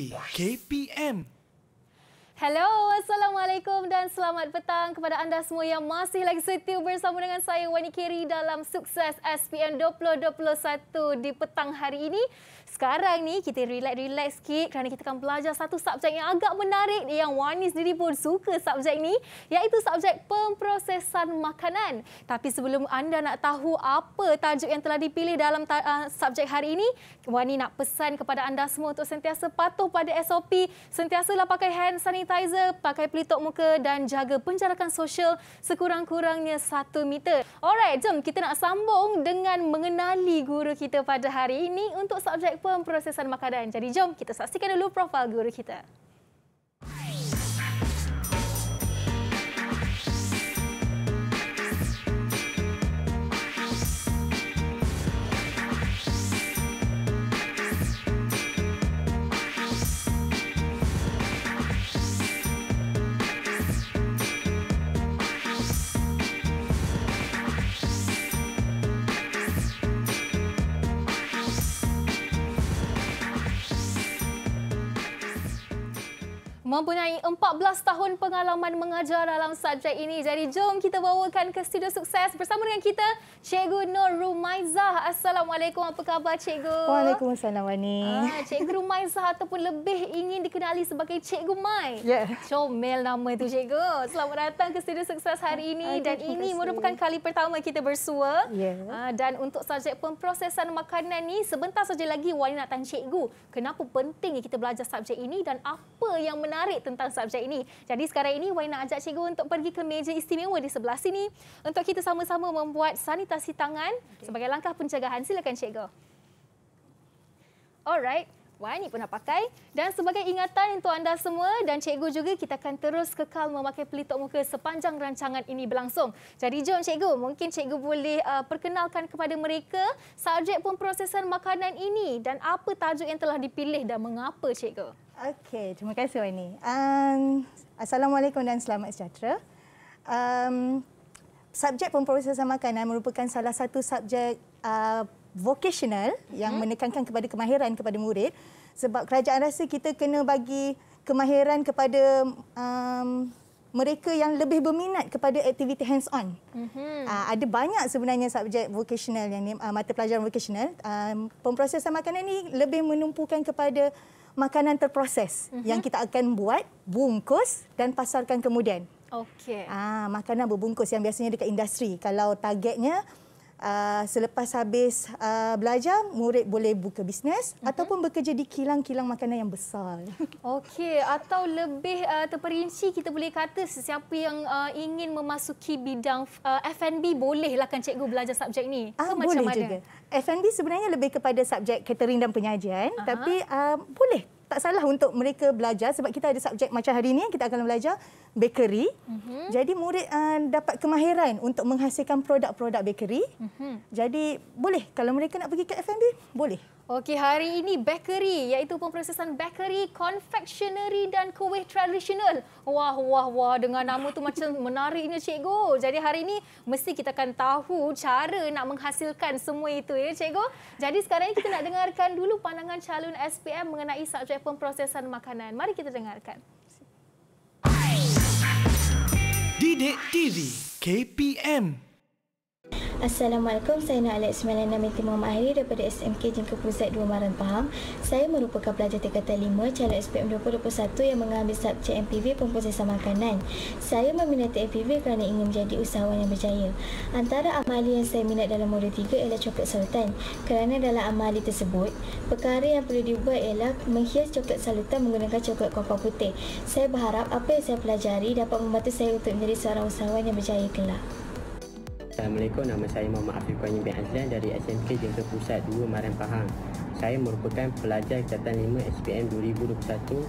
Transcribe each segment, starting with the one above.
KPM。Hello, Assalamualaikum dan selamat petang kepada anda semua yang masih lagi setia bersama dengan saya Wani Kiri dalam sukses SPM 2021 di petang hari ini. Sekarang ni kita relax-relax sikit kerana kita akan belajar satu subjek yang agak menarik yang Wani sendiri pun suka subjek ni iaitu subjek pemprosesan makanan. Tapi sebelum anda nak tahu apa tajuk yang telah dipilih dalam uh, subjek hari ini, Wani nak pesan kepada anda semua untuk sentiasa patuh pada SOP, sentiasalah pakai hand sanitizer sanitizer, pakai pelitup muka dan jaga penjarakan sosial sekurang-kurangnya satu meter. Alright, jom kita nak sambung dengan mengenali guru kita pada hari ini untuk subjek pemprosesan makanan. Jadi jom kita saksikan dulu profil guru kita. mempunyai 14 tahun pengalaman mengajar dalam subjek ini. Jadi jom kita bawakan ke studio sukses bersama dengan kita Cikgu Nur Rumaizah. Assalamualaikum. Apa khabar Cikgu? Waalaikumsalam Wani. Ah, Cikgu Rumaizah ataupun lebih ingin dikenali sebagai Cikgu Mai. Ya. Yeah. Comel nama itu Cikgu. Selamat datang ke studio sukses hari ini Aduh, dan ini kasih. merupakan kali pertama kita bersua. Yeah. Ah, dan untuk subjek pemprosesan makanan ni sebentar saja lagi Wani nak tanya Cikgu, kenapa penting kita belajar subjek ini dan apa yang menarik menarik tentang subjek ini. Jadi sekarang ini Wai nak ajak cikgu untuk pergi ke meja istimewa di sebelah sini untuk kita sama-sama membuat sanitasi tangan okay. sebagai langkah pencegahan. Silakan cikgu. Alright. Wan ni pernah pakai. Dan sebagai ingatan untuk anda semua dan cikgu juga, kita akan terus kekal memakai pelitup muka sepanjang rancangan ini berlangsung. Jadi jom cikgu, mungkin cikgu boleh uh, perkenalkan kepada mereka subjek pemprosesan makanan ini dan apa tajuk yang telah dipilih dan mengapa cikgu? Okey, terima kasih Wan ni. Um, Assalamualaikum dan selamat sejahtera. Um, subjek pemprosesan makanan merupakan salah satu subjek uh, vocational yang hmm menekankan kepada kemahiran kepada murid sebab kerajaan rasa kita kena bagi kemahiran kepada um, mereka yang lebih berminat kepada aktiviti hands on. Mm-hmm. Uh, ah, ada banyak sebenarnya subjek vocational yang ni, uh, mata pelajaran vocational um, pemprosesan makanan ini lebih menumpukan kepada makanan terproses mm-hmm. yang kita akan buat, bungkus dan pasarkan kemudian. Okey. Ah, makanan berbungkus yang biasanya dekat industri kalau targetnya uh, selepas habis uh, belajar murid boleh buka bisnes uh-huh. ataupun bekerja di kilang-kilang makanan yang besar. Okey, atau lebih uh, terperinci kita boleh kata sesiapa yang uh, ingin memasuki bidang uh, F&B bolehlah kan cikgu belajar subjek ni. Ah, boleh macam juga. F&B sebenarnya lebih kepada subjek catering dan penyajian uh-huh. tapi uh, boleh tak salah untuk mereka belajar sebab kita ada subjek macam hari ini kita akan belajar bakery. Mm-hmm. Jadi murid uh, dapat kemahiran untuk menghasilkan produk-produk bakery. Mm-hmm. Jadi boleh kalau mereka nak pergi ke FMB, boleh. Okey, hari ini bakery iaitu pemprosesan bakery, confectionery dan kuih tradisional. Wah, wah, wah. Dengan nama tu macam menariknya, Cikgu. Jadi hari ini mesti kita akan tahu cara nak menghasilkan semua itu, ya, Cikgu. Jadi sekarang ini kita nak dengarkan dulu pandangan calon SPM mengenai subjek pemprosesan makanan. Mari kita dengarkan. Didik TV KPM Assalamualaikum, saya Nak Alex Melana binti Muhammad Ahri daripada SMK Jengke Pusat 2 Maran Pahang. Saya merupakan pelajar tingkatan 5 calon SPM 2021 yang mengambil subjek MPV pemprosesan makanan. Saya meminati MPV kerana ingin menjadi usahawan yang berjaya. Antara amali yang saya minat dalam modul 3 ialah coklat salutan kerana dalam amali tersebut, perkara yang perlu dibuat ialah menghias coklat salutan menggunakan coklat kokoh putih. Saya berharap apa yang saya pelajari dapat membantu saya untuk menjadi seorang usahawan yang berjaya kelak. Assalamualaikum, nama saya Muhammad Afif Kwanyi bin Azlan dari SMK Jengka Pusat 2 Maran Pahang. Saya merupakan pelajar Jatan 5 SPM 2021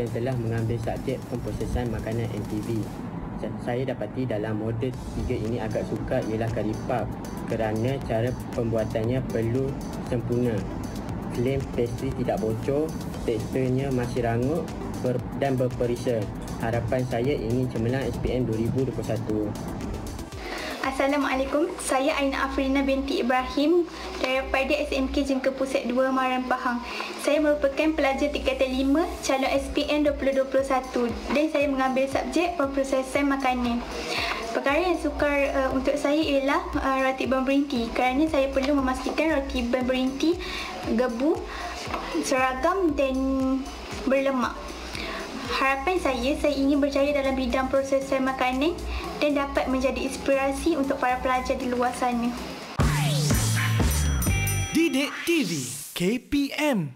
yang telah mengambil subjek pemprosesan makanan MTV. Saya dapati dalam model 3 ini agak suka ialah kari kerana cara pembuatannya perlu sempurna. Klaim pastry tidak bocor, teksturnya masih rangup dan berperisa. Harapan saya ingin cemerlang SPM 2021. Assalamualaikum. Saya Aina Afrina binti Ibrahim daripada SMK Jengke Pusat 2 Maran Pahang. Saya merupakan pelajar tingkatan 5 calon SPM 2021 dan saya mengambil subjek pemprosesan makanan. Perkara yang sukar uh, untuk saya ialah uh, roti ban berinti kerana saya perlu memastikan roti ban berinti gebu, seragam dan berlemak. Harapan saya, saya ingin berjaya dalam bidang prosesan makanan dan dapat menjadi inspirasi untuk para pelajar di luar sana. Didik TV KPM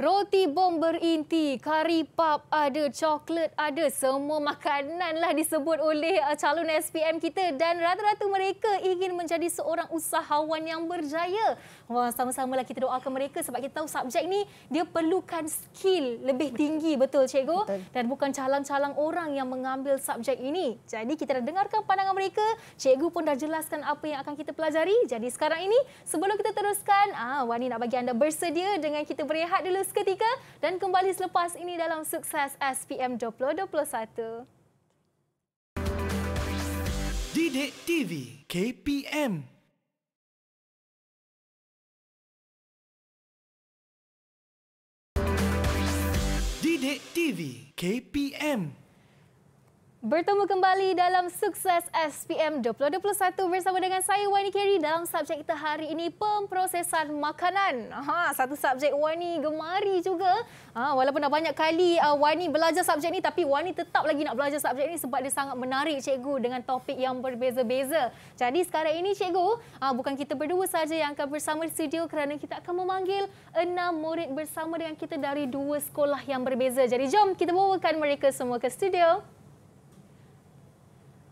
Roti bom berinti, kari pap ada, coklat ada, semua makanan lah disebut oleh uh, calon SPM kita dan rata-rata mereka ingin menjadi seorang usahawan yang berjaya. Wah, sama-sama lah kita doakan mereka sebab kita tahu subjek ni dia perlukan skill lebih tinggi betul cikgu betul. dan bukan calang-calang orang yang mengambil subjek ini. Jadi kita dah dengarkan pandangan mereka, cikgu pun dah jelaskan apa yang akan kita pelajari. Jadi sekarang ini sebelum kita teruskan, ah Wani nak bagi anda bersedia dengan kita berehat dulu seketika dan kembali selepas ini dalam sukses SPM 2021. Didik TV KPM Sidik TV KPM Bertemu kembali dalam Sukses SPM 2021 bersama dengan saya Wani Keri dalam subjek kita hari ini pemprosesan makanan. Ha, satu subjek Wani gemari juga. Ha, walaupun dah banyak kali uh, Wani belajar subjek ni tapi Wani tetap lagi nak belajar subjek ni sebab dia sangat menarik cikgu dengan topik yang berbeza-beza. Jadi sekarang ini cikgu, uh, bukan kita berdua saja yang akan bersama di studio kerana kita akan memanggil enam murid bersama dengan kita dari dua sekolah yang berbeza. Jadi jom kita bawakan mereka semua ke studio.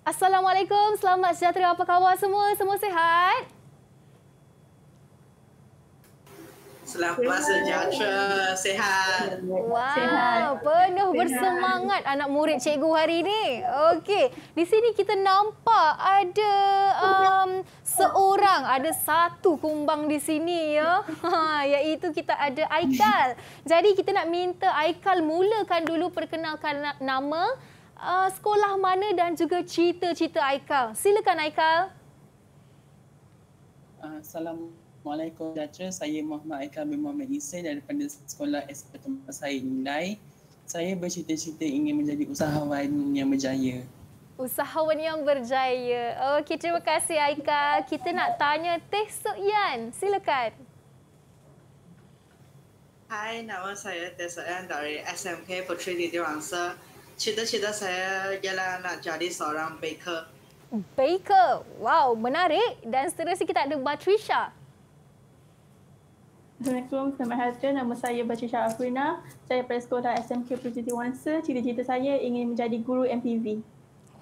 Assalamualaikum, selamat sejahtera apa khabar semua? Semua sihat? Selamat sejahtera. Sehat. Wow, penuh sehat. bersemangat anak murid cikgu hari ini. Okey, di sini kita nampak ada um, seorang, ada satu kumbang di sini. ya, ha, Iaitu kita ada Aikal. Jadi kita nak minta Aikal mulakan dulu perkenalkan nama uh, sekolah mana dan juga cita-cita Aikal. Silakan Aikal. Ah, Assalamualaikum Dacha. Saya Muhammad Aikal bin Muhammad Isin daripada sekolah SP tempat saya nilai Saya bercita-cita ingin menjadi usahawan yang berjaya. Usahawan yang berjaya. Okey, terima kasih Aika. Kita nak tanya Teh Sok Yan. Silakan. Hai, nama saya Teh Sok Yan dari SMK Putri Lidi Wangsa cita-cita saya ialah nak jadi seorang baker. Hmm, baker. Wow, menarik. Dan seterusnya kita ada Patricia. Assalamualaikum, selamat hati. Nama saya Patricia Afrina. Saya dari sekolah SMK Perjudi Wansa. Cita-cita saya ingin menjadi guru MPV.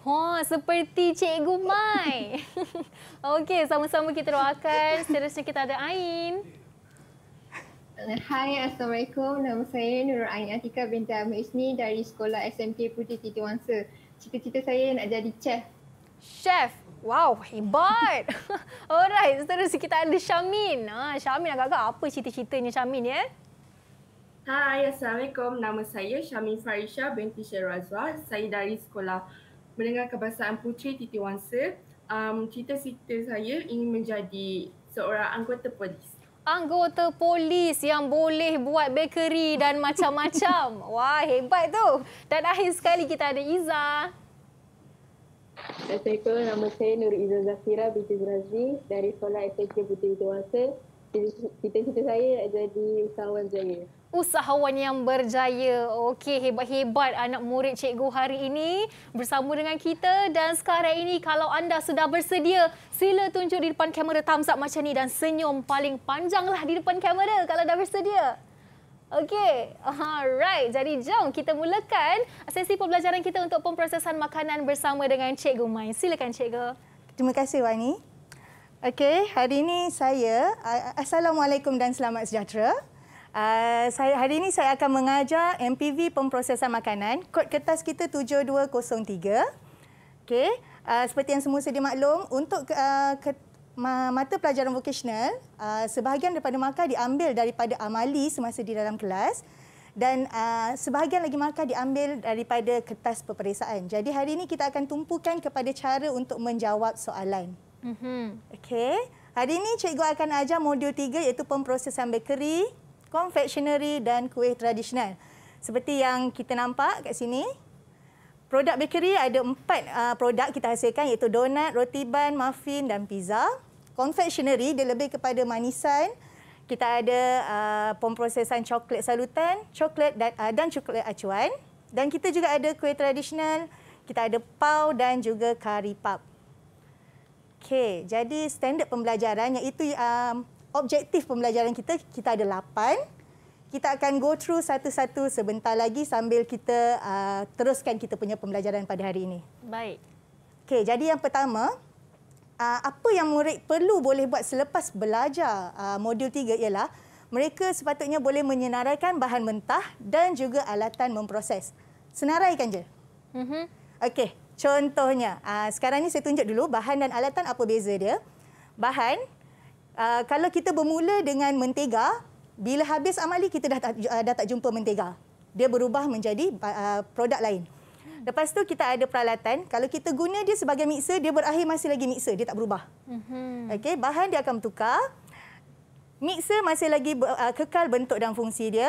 Oh, ha, seperti Cikgu Mai. Okey, sama-sama kita doakan. Seterusnya kita ada Ain. Hai, Assalamualaikum. Nama saya Nur Ain Atika binti Ahmad Isni dari Sekolah SMK Puti Titi Wangsa. Cita-cita saya nak jadi chef. Chef? Wow, hebat. Alright, seterusnya kita ada Syamin. Ha, Syamin agak-agak apa cita-citanya Syamin ya? Hai, Assalamualaikum. Nama saya Syamin Farisha binti Syarazwa. Saya dari Sekolah Menengah Kebangsaan Puteri Titi Wangsa. Um, cita-cita saya ingin menjadi seorang anggota polis anggota polis yang boleh buat bakery dan macam-macam. Wah, hebat tu. Dan akhir sekali kita ada Iza. Assalamualaikum. Nama saya Nur Iza Zafira binti Razi dari Sekolah SSJ Budi Dewasa cita-cita saya nak jadi usahawan jaya. Usahawan yang berjaya. Okey, hebat-hebat anak murid cikgu hari ini bersama dengan kita. Dan sekarang ini, kalau anda sudah bersedia, sila tunjuk di depan kamera thumbs up macam ni dan senyum paling panjanglah di depan kamera kalau dah bersedia. Okey, alright. Jadi jom kita mulakan sesi pembelajaran kita untuk pemprosesan makanan bersama dengan Cikgu Mai. Silakan Cikgu. Terima kasih Wani. Okey, hari ini saya Assalamualaikum dan selamat sejahtera. Uh, saya hari ini saya akan mengajar MPV pemprosesan makanan. Kod kertas kita 7203. Okey, uh, seperti yang semua sedia maklum untuk uh, ke, ma, mata pelajaran vocational, uh, sebahagian daripada markah diambil daripada amali semasa di dalam kelas dan uh, sebahagian lagi markah diambil daripada kertas peperiksaan. Jadi hari ini kita akan tumpukan kepada cara untuk menjawab soalan. Mm-hmm. Okey. Hari ini cikgu akan ajar modul tiga iaitu pemprosesan bakery, confectionery dan kuih tradisional. Seperti yang kita nampak kat sini, produk bakery ada empat uh, produk kita hasilkan iaitu donat, roti ban, muffin dan pizza. Confectionery dia lebih kepada manisan. Kita ada uh, pemprosesan coklat salutan, coklat dan, uh, dan coklat acuan. Dan kita juga ada kuih tradisional, kita ada pau dan juga kari pap. Okey, jadi standard pembelajaran yang itu um, objektif pembelajaran kita kita ada lapan. Kita akan go through satu-satu sebentar lagi sambil kita uh, teruskan kita punya pembelajaran pada hari ini. Baik. Okey, jadi yang pertama uh, apa yang murid perlu boleh buat selepas belajar uh, modul tiga ialah mereka sepatutnya boleh menyenaraikan bahan mentah dan juga alatan memproses. Senaraikan je. Mhm. Okey, Contohnya, uh, sekarang ni saya tunjuk dulu bahan dan alatan apa beza dia. Bahan, uh, kalau kita bermula dengan mentega, bila habis amali kita dah tak, uh, dah tak jumpa mentega. Dia berubah menjadi uh, produk lain. Lepas tu kita ada peralatan. Kalau kita guna dia sebagai mixer, dia berakhir masih lagi mixer. Dia tak berubah. Mhm. Okay, bahan dia akan bertukar. Mixer masih lagi kekal bentuk dan fungsi dia.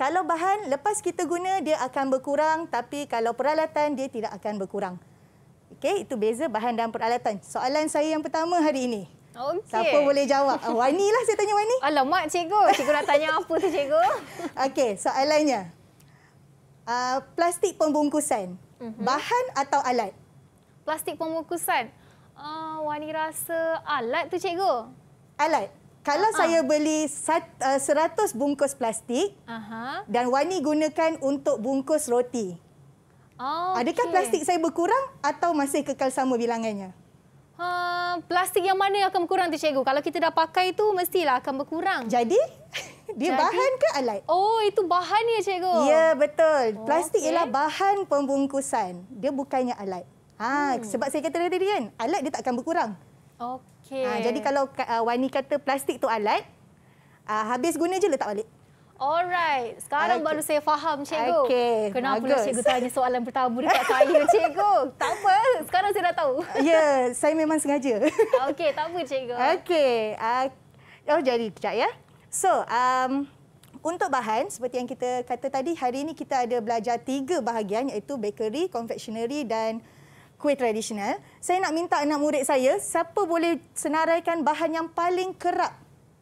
Kalau bahan lepas kita guna dia akan berkurang tapi kalau peralatan dia tidak akan berkurang. Okey, itu beza bahan dan peralatan. Soalan saya yang pertama hari ini. Okay. Siapa boleh jawab? Ah, Wani lah saya tanya Wani. Alamak cikgu, cikgu nak tanya apa tu cikgu? Okey, soalannya. Uh, plastik pembungkusan, mm-hmm. bahan atau alat? Plastik pembungkusan. Uh, ah, Wani rasa alat tu cikgu. Alat? Kalau ha. saya beli 100 uh, bungkus plastik Aha. dan Wani gunakan untuk bungkus roti. Okay. Oh, Adakah plastik saya berkurang atau masih kekal sama bilangannya? Ha, plastik yang mana akan berkurang tu cikgu? Kalau kita dah pakai itu mestilah akan berkurang. Jadi dia Jadi, bahan ke alat? Oh, itu bahan ya cikgu. Ya, betul. Oh, plastik okay. ialah bahan pembungkusan. Dia bukannya alat. Ha, hmm. sebab saya kata tadi kan, alat dia tak akan berkurang. Okey. Okey. Ha, jadi kalau uh, Wani kata plastik tu alat, uh, habis guna je letak balik. Alright. Sekarang okay. baru saya faham, Cikgu. Okay. Kenapa pula Cikgu tanya soalan pertama dekat saya, Cikgu? tak apa. Sekarang saya dah tahu. Ya, yeah, saya memang sengaja. Okey, tak apa, Cikgu. Okey. Uh, oh, jadi kejap ya. So, um, untuk bahan, seperti yang kita kata tadi, hari ini kita ada belajar tiga bahagian iaitu bakery, confectionery dan kuih tradisional, saya nak minta anak murid saya, siapa boleh senaraikan bahan yang paling kerap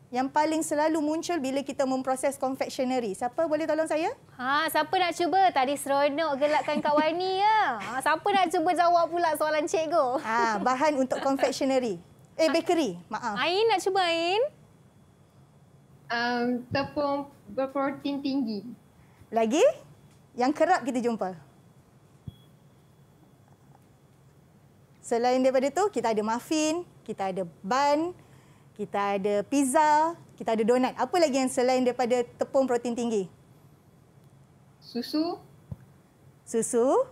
yang paling selalu muncul bila kita memproses confectionery. Siapa boleh tolong saya? Ha, siapa nak cuba? Tadi seronok gelakkan Kak Wani. Ya. Ha, siapa nak cuba jawab pula soalan cikgu? Ha, bahan untuk confectionery. Eh, ha. bakery. Maaf. Ain nak cuba, Ain? Um, tepung berprotein tinggi. Lagi? Yang kerap kita jumpa? Selain daripada tu, kita ada muffin, kita ada bun, kita ada pizza, kita ada donat. Apa lagi yang selain daripada tepung protein tinggi? Susu. Susu.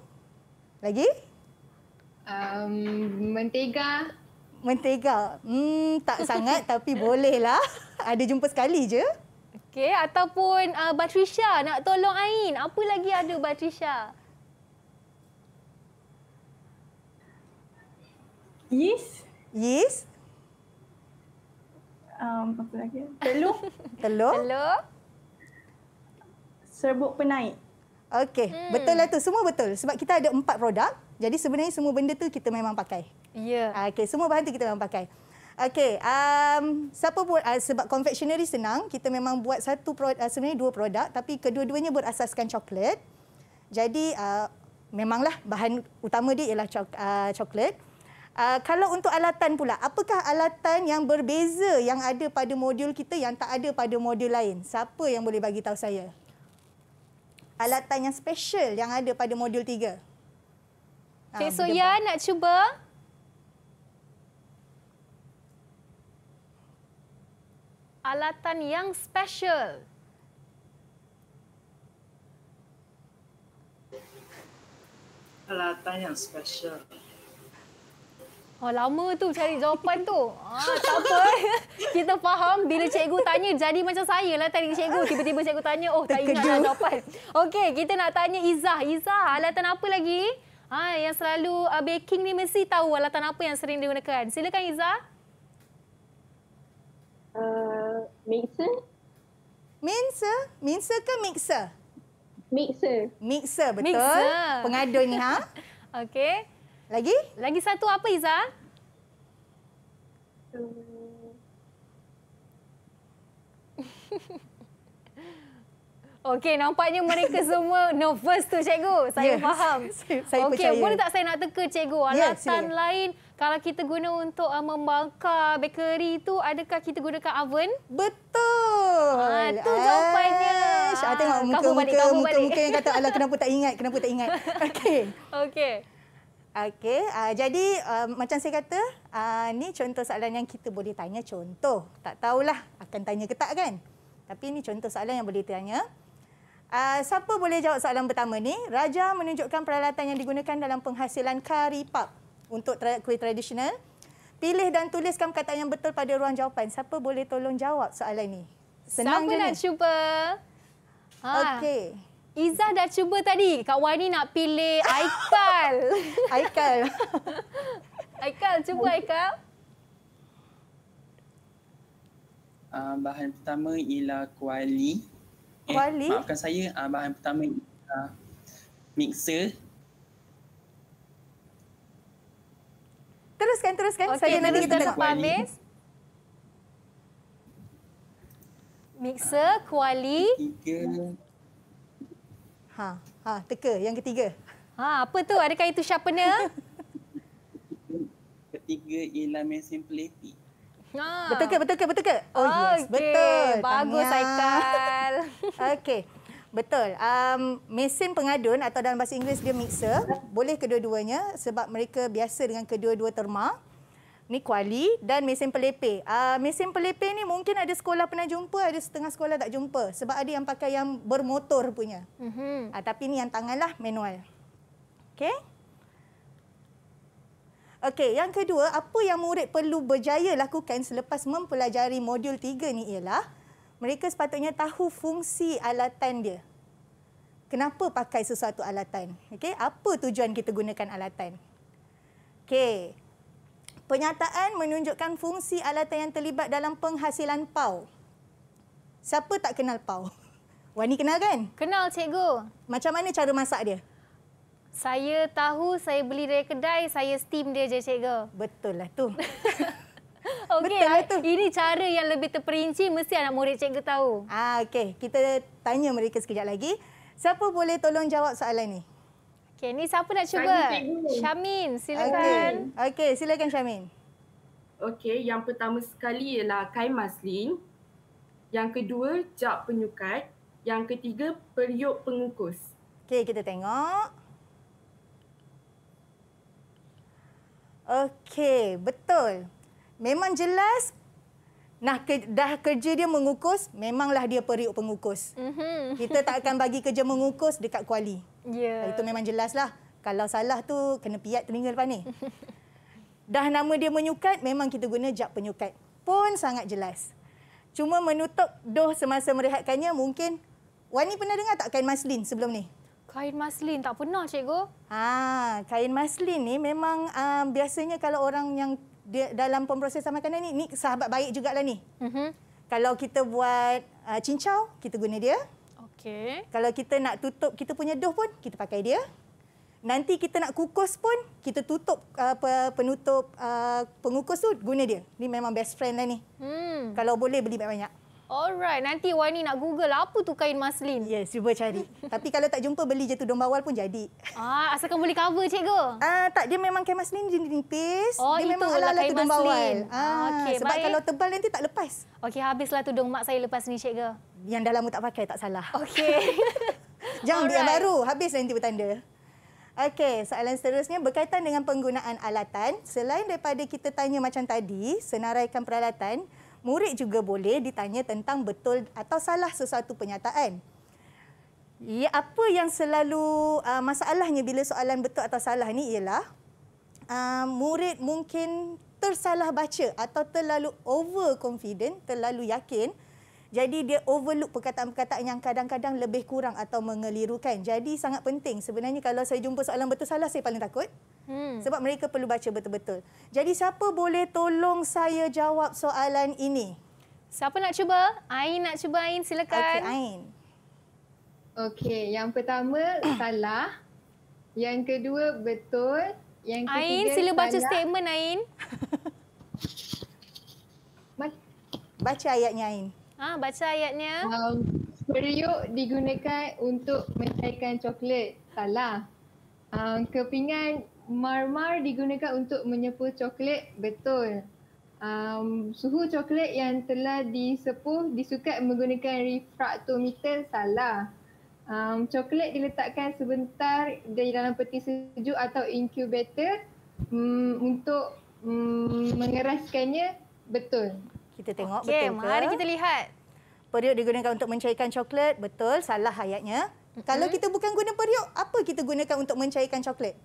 Lagi? Um, mentega. Mentega. Hmm, tak sangat tapi bolehlah. Ada jumpa sekali je. Okey, ataupun uh, Patricia nak tolong Ain. Apa lagi ada Patricia? Yes, yes, Um, apa lagi? Telur. Telur. Telur. Serbuk penaik. Okey, hmm. betul lah tu. Semua betul. Sebab kita ada empat produk. Jadi sebenarnya semua benda tu kita memang pakai. Ya. Yeah. Okey, semua bahan tu kita memang pakai. Okey, um, siapa buat uh, sebab confectionery senang, kita memang buat satu produk uh, sebenarnya dua produk tapi kedua-duanya berasaskan coklat. Jadi uh, memanglah bahan utama dia ialah cok, uh, coklat. Ah, kalau untuk alatan pula, apakah alatan yang berbeza yang ada pada modul kita yang tak ada pada modul lain? Siapa yang boleh bagi tahu saya? Alatan yang special yang ada pada modul 3. Ah, okay, ha, so Ya nak cuba? Alatan yang special. Alatan yang special. Oh, lama tu cari jawapan tu. Ah, tak apa. Kita faham bila cikgu tanya jadi macam saya lah tadi cikgu. Tiba-tiba cikgu tanya, oh tak ingat lah jawapan. Okey, kita nak tanya Izzah. Izzah, alatan apa lagi? ah, yang selalu uh, baking ni mesti tahu alatan apa yang sering digunakan. Silakan Izzah. Uh, mixer. Mixer? Mixer ke mixer? Mixer. Mixer, betul. Mixer. Pengadun ni, ha? Okey. Lagi? Lagi satu apa Iza? Okey, nampaknya mereka semua nervous tu cikgu. Saya yes. Ya. faham. saya Okey, boleh tak saya nak teka cikgu? Ya, Alatan yes, lain kalau kita guna untuk uh, membakar bakery tu, adakah kita gunakan oven? Betul. Ha, tu jawapannya. Ha, tengok muka-muka muka, muka, muka, muka yang kata, alah kenapa tak ingat, kenapa tak ingat. Okey. Okey. Okey, uh, ah, jadi uh, macam saya kata, uh, ni contoh soalan yang kita boleh tanya contoh. Tak tahulah akan tanya ke tak kan? Tapi ni contoh soalan yang boleh tanya. Uh, siapa boleh jawab soalan pertama ni? Raja menunjukkan peralatan yang digunakan dalam penghasilan kari pub untuk tra- kuih tradisional. Pilih dan tuliskan perkataan yang betul pada ruang jawapan. Siapa boleh tolong jawab soalan ni? Senang Siapa nak ni? cuba? Ha. Okey. Izzah dah cuba tadi. Kak Wani nak pilih Aikal. Aikal. Aikal, cuba Aikal. Uh, bahan pertama ialah kuali. Eh, kuali? maafkan saya, uh, bahan pertama ialah mixer. Teruskan, teruskan. Okay, saya nanti kita nak pamis. Mixer, kuali. Tiga. Ha, ha, teka yang ketiga. Ha, apa tu? Adakah itu sharpener? ketiga ialah mesin peliti. Ha. Betul ke? Betul ke? Betul ke? Oh, okay. yes. Betul. Bagus, Aikal. Okey. Betul. Um, mesin pengadun atau dalam bahasa Inggeris dia mixer. Boleh kedua-duanya sebab mereka biasa dengan kedua-dua terma. Ni kuali dan mesin pelepe. Uh, ah, mesin pelepe ni mungkin ada sekolah pernah jumpa, ada setengah sekolah tak jumpa. Sebab ada yang pakai yang bermotor punya. Mm-hmm. Uh, tapi ni yang tangan lah, manual. Okay. Okay, yang kedua, apa yang murid perlu berjaya lakukan selepas mempelajari modul tiga ni ialah mereka sepatutnya tahu fungsi alatan dia. Kenapa pakai sesuatu alatan? Okay, apa tujuan kita gunakan alatan? Okay. Pernyataan menunjukkan fungsi alatan yang terlibat dalam penghasilan pau. Siapa tak kenal pau? Wani kenal kan? Kenal cikgu. Macam mana cara masak dia? Saya tahu saya beli dari kedai, saya steam dia je cikgu. Betul lah tu. Okey, lah ah, ini cara yang lebih terperinci mesti anak murid cikgu tahu. Ah, Okey, kita tanya mereka sekejap lagi. Siapa boleh tolong jawab soalan ini? Okey, ni siapa nak cuba? Syamin, silakan. Okey, okay, silakan Syamin. Okey, yang pertama sekali ialah Kai Maslin. Yang kedua, Jak Penyukat. Yang ketiga, Periuk Pengukus. Okey, kita tengok. Okey, betul. Memang jelas Nah, ke, dah kerja dia mengukus, memanglah dia periuk pengukus. Mm-hmm. Kita tak akan bagi kerja mengukus dekat kuali. Yeah. Ya. Itu memang jelaslah. Kalau salah tu kena piat telinga lepas ni. dah nama dia menyukat, memang kita guna jap penyukat. Pun sangat jelas. Cuma menutup doh semasa merehatkannya mungkin Wani pernah dengar tak kain maslin sebelum ni? Kain maslin tak pernah cikgu. Ha, kain maslin ni memang um, biasanya kalau orang yang dia, dalam pemrosesan makanan ni, ni sahabat baik juga lah ni. Mm-hmm. Kalau kita buat uh, cincau, kita guna dia. Okay. Kalau kita nak tutup kita punya doh pun, kita pakai dia. Nanti kita nak kukus pun, kita tutup uh, penutup uh, pengukus tu, guna dia. Ni memang best friend lah ni. Mm. Kalau boleh, beli banyak-banyak. Alright, nanti Wani nak Google apa tu kain maslin. Ya, yes, cuba cari. Tapi kalau tak jumpa beli je tudung bawal pun jadi. Ah, asalkan boleh cover cikgu. Ah, tak dia memang kain maslin jenis nipis. Oh, dia memang lah ala-ala tudung maslin. bawal. Ah, okay, sebab baik. kalau tebal nanti tak lepas. Okey, habislah tudung mak saya lepas ni cikgu. Yang dah lama tak pakai tak salah. Okey. Jangan ambil yang baru, habis nanti bertanda. Okey, soalan seterusnya berkaitan dengan penggunaan alatan. Selain daripada kita tanya macam tadi, senaraikan peralatan, murid juga boleh ditanya tentang betul atau salah sesuatu pernyataan. Ya, apa yang selalu uh, masalahnya bila soalan betul atau salah ni ialah uh, murid mungkin tersalah baca atau terlalu over confident, terlalu yakin jadi dia overlook perkataan-perkataan yang kadang-kadang lebih kurang atau mengelirukan. Jadi sangat penting sebenarnya kalau saya jumpa soalan betul salah saya paling takut. Hmm. Sebab mereka perlu baca betul-betul. Jadi siapa boleh tolong saya jawab soalan ini? Siapa nak cuba? Ain nak cuba Ain silakan. Okey Ain. Okey, yang pertama salah. Yang kedua betul. Yang ketiga Ain sila baca statement Ain. baca ayatnya Ain. Ah, ha, baca ayatnya. Um, periuk digunakan untuk mencairkan coklat. Salah. Um, kepingan marmar digunakan untuk menyepuh coklat. Betul. Um, suhu coklat yang telah disepuh disukat menggunakan refraktometer. Salah. Um, coklat diletakkan sebentar di dalam peti sejuk atau incubator um, untuk um, mengeraskannya. Betul. Kita tengok okay, betul ke? Mari kita lihat. Periuk digunakan untuk mencairkan coklat. Betul, salah ayatnya. Mm -hmm. Kalau kita bukan guna periuk, apa kita gunakan untuk mencairkan coklat?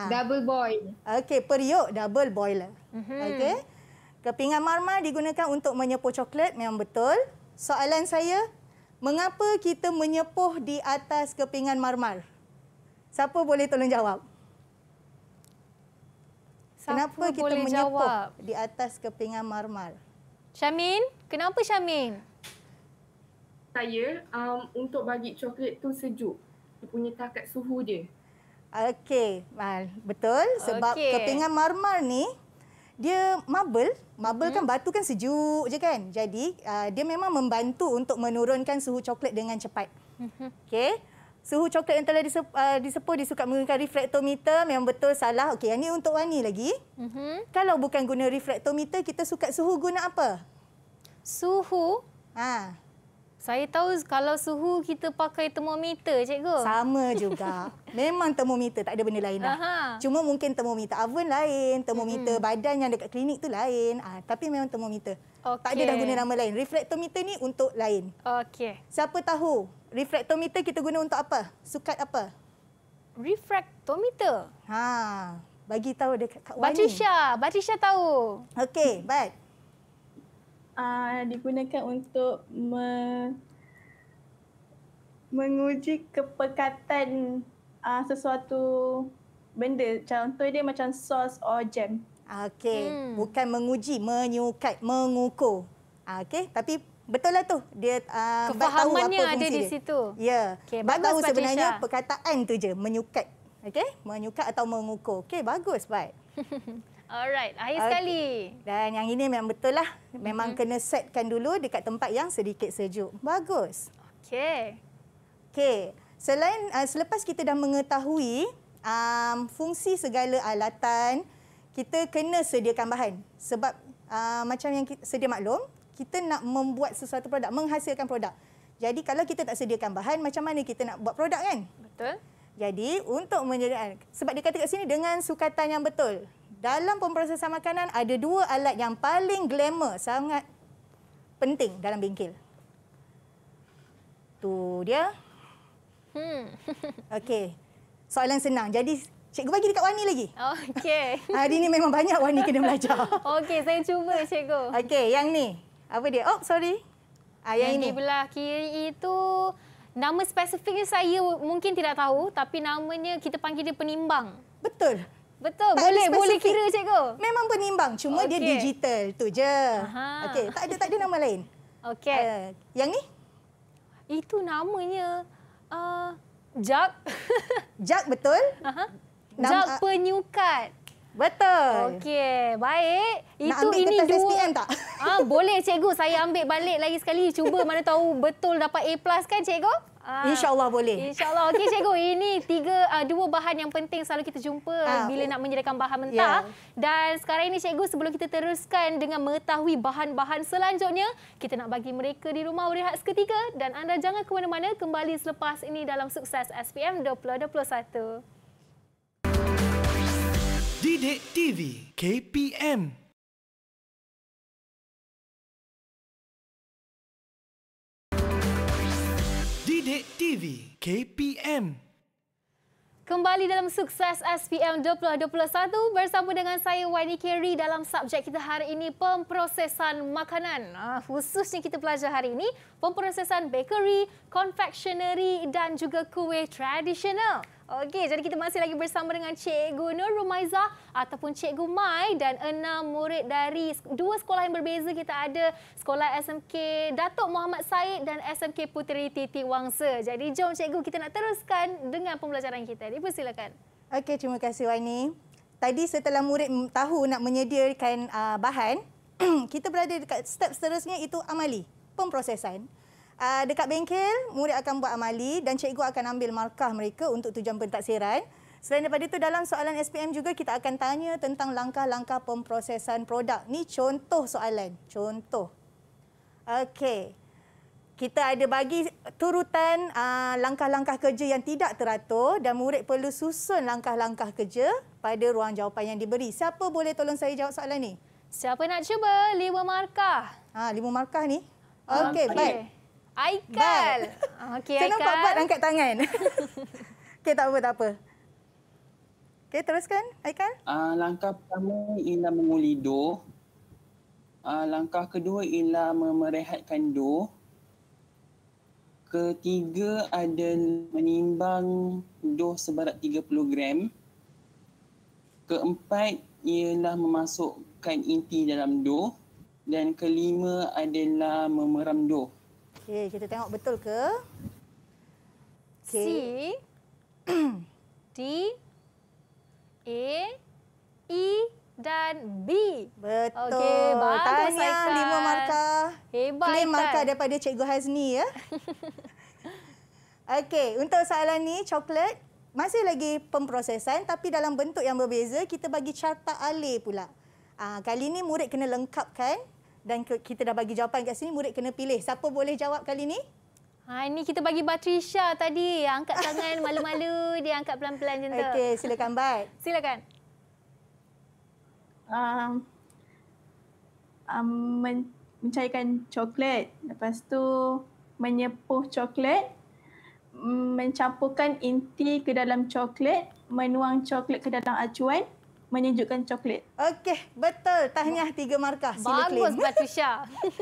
Ha. Double boil. Okey, periuk double boiler. Mm -hmm. Okey. Kepingan marmar digunakan untuk menyepuh coklat. Memang betul. Soalan saya, mengapa kita menyepuh di atas kepingan marmar? Siapa boleh tolong jawab? Siapa kenapa kita boleh menyepuk jawab? di atas kepingan marmar? Syamin, kenapa Syamin? Saya um, untuk bagi coklat tu sejuk. Dia punya takat suhu dia. Okey, betul. Sebab okay. kepingan marmar ni, dia marble. Marble hmm. kan batu kan sejuk je kan? Jadi, uh, dia memang membantu untuk menurunkan suhu coklat dengan cepat. Mhm. Okey. Suhu coklat yang telah uh, disepuh disukat menggunakan reflektometer memang betul salah. Okey, yang ini untuk Wani lagi. Mm-hmm. Kalau bukan guna reflektometer, kita sukat suhu guna apa? Suhu? Haa. Saya tahu kalau suhu kita pakai termometer, cikgu. Sama juga. Memang termometer, tak ada benda lain lah. Cuma mungkin termometer oven lain, termometer hmm. badan yang dekat klinik tu lain. Ah, tapi memang termometer. Okay. Tak ada dah guna nama lain. Reflektometer ni untuk lain. Okey. Siapa tahu reflektometer kita guna untuk apa? Sukat apa? Reflektometer? Ha, bagi tahu dekat Kak Wani. Batisha, Batisha tahu. Okey, baik uh, digunakan untuk me- menguji kepekatan uh, sesuatu benda. Contoh dia macam sauce or jam. Okey, hmm. bukan menguji, menyukai, mengukur. Ah, okey, tapi betul lah tu. Dia uh, tahu apa ada di dia. situ. Ya. Yeah. Okay, bagus, bagus sebenarnya Patricia. perkataan tu je, menyukai. Okey, menyukai atau mengukur. Okey, bagus, baik. Alright, akhir okay. sekali. Dan yang ini memang betul lah. Memang mm -hmm. kena setkan dulu dekat tempat yang sedikit sejuk. Bagus. Okey. Okey. Selain uh, selepas kita dah mengetahui um, fungsi segala alatan, kita kena sediakan bahan. Sebab uh, macam yang kita, sedia maklum, kita nak membuat sesuatu produk, menghasilkan produk. Jadi kalau kita tak sediakan bahan, macam mana kita nak buat produk kan? Betul. Jadi untuk menyediakan, sebab dia kata kat sini dengan sukatan yang betul dalam pemprosesan makanan ada dua alat yang paling glamour sangat penting dalam bengkel. Tu dia. Hmm. Okey. Soalan senang. Jadi Cikgu bagi dekat Wani lagi. Okey. Hari ini memang banyak Wani kena belajar. Okey, saya cuba Cikgu. Okey, yang ni. Apa dia? Oh, sorry. Ah, yang, ini. belah kiri itu nama spesifiknya saya mungkin tidak tahu tapi namanya kita panggil dia penimbang. Betul. Betul, tak boleh boleh kira cikgu. Memang penimbang, cuma okay. dia digital tu je. Okey, tak ada tak ada nama lain. Okey. Uh, yang ni? Itu namanya a uh, jak. jak betul? Aha. Jak penyukat. Betul. Okey, baik. Itu ambil ini dua. SPM tak? Ah, boleh cikgu, saya ambil balik lagi sekali. Cuba mana tahu betul dapat A+ kan cikgu? Ah, InsyaAllah boleh. InsyaAllah. Okey, cikgu. Ini tiga uh, dua bahan yang penting selalu kita jumpa uh, bila nak menjadikan bahan mentah. Yeah. Dan sekarang ini, cikgu, sebelum kita teruskan dengan mengetahui bahan-bahan selanjutnya, kita nak bagi mereka di rumah berehat seketika dan anda jangan ke mana-mana kembali selepas ini dalam sukses SPM 2021. Didik TV KPM Update TV KPM. Kembali dalam sukses SPM 2021 bersama dengan saya Wani Kerry dalam subjek kita hari ini pemprosesan makanan. Ah, khususnya kita pelajar hari ini pemprosesan bakery, confectionery dan juga kuih tradisional. Okey, jadi kita masih lagi bersama dengan Cikgu Nur Rumaiza ataupun Cikgu Mai dan enam murid dari dua sekolah yang berbeza. Kita ada sekolah SMK Datuk Muhammad Said dan SMK Puteri Titi Wangsa. Jadi jom Cikgu, kita nak teruskan dengan pembelajaran kita. Dipersilakan. Okey, terima kasih Waini. Tadi setelah murid tahu nak menyediakan ah, bahan, kita berada dekat step seterusnya itu amali, pemprosesan uh, dekat bengkel murid akan buat amali dan cikgu akan ambil markah mereka untuk tujuan pentaksiran. Selain daripada itu dalam soalan SPM juga kita akan tanya tentang langkah-langkah pemprosesan produk. Ni contoh soalan, contoh. Okey. Kita ada bagi turutan ah, langkah-langkah uh, kerja yang tidak teratur dan murid perlu susun langkah-langkah kerja pada ruang jawapan yang diberi. Siapa boleh tolong saya jawab soalan ni? Siapa nak cuba? Lima markah. Ha, lima markah ni? Okey, okay. baik. Aikal. Ah, okey Aikal. Kenapa buat angkat tangan? Okey tak apa tak apa. Okey teruskan Aikal. Uh, langkah pertama ialah menguli do. Uh, ah, langkah kedua ialah memerehatkan do. Ketiga ada menimbang do seberat 30 gram. Keempat ialah memasukkan inti dalam do dan kelima adalah memeram doh. Okey, kita tengok betul ke? Okay. C D A e, e dan B. Betul. Okey, bagus Lima markah. Hebat. Klaim markah daripada Cikgu Hazni ya. Okey, untuk soalan ni coklat masih lagi pemprosesan tapi dalam bentuk yang berbeza kita bagi carta alih pula. Ah kali ni murid kena lengkapkan dan ke, kita dah bagi jawapan kat sini murid kena pilih siapa boleh jawab kali ni ha ini kita bagi Patricia tadi angkat tangan malu-malu dia angkat pelan-pelan je tu okey silakan bat silakan um, um mencairkan coklat lepas tu menyepuh coklat mm, mencampurkan inti ke dalam coklat menuang coklat ke dalam acuan menyejukkan coklat. Okey, betul. Tahniah tiga markah. Sila Bagus, claim. Bagus, Patricia.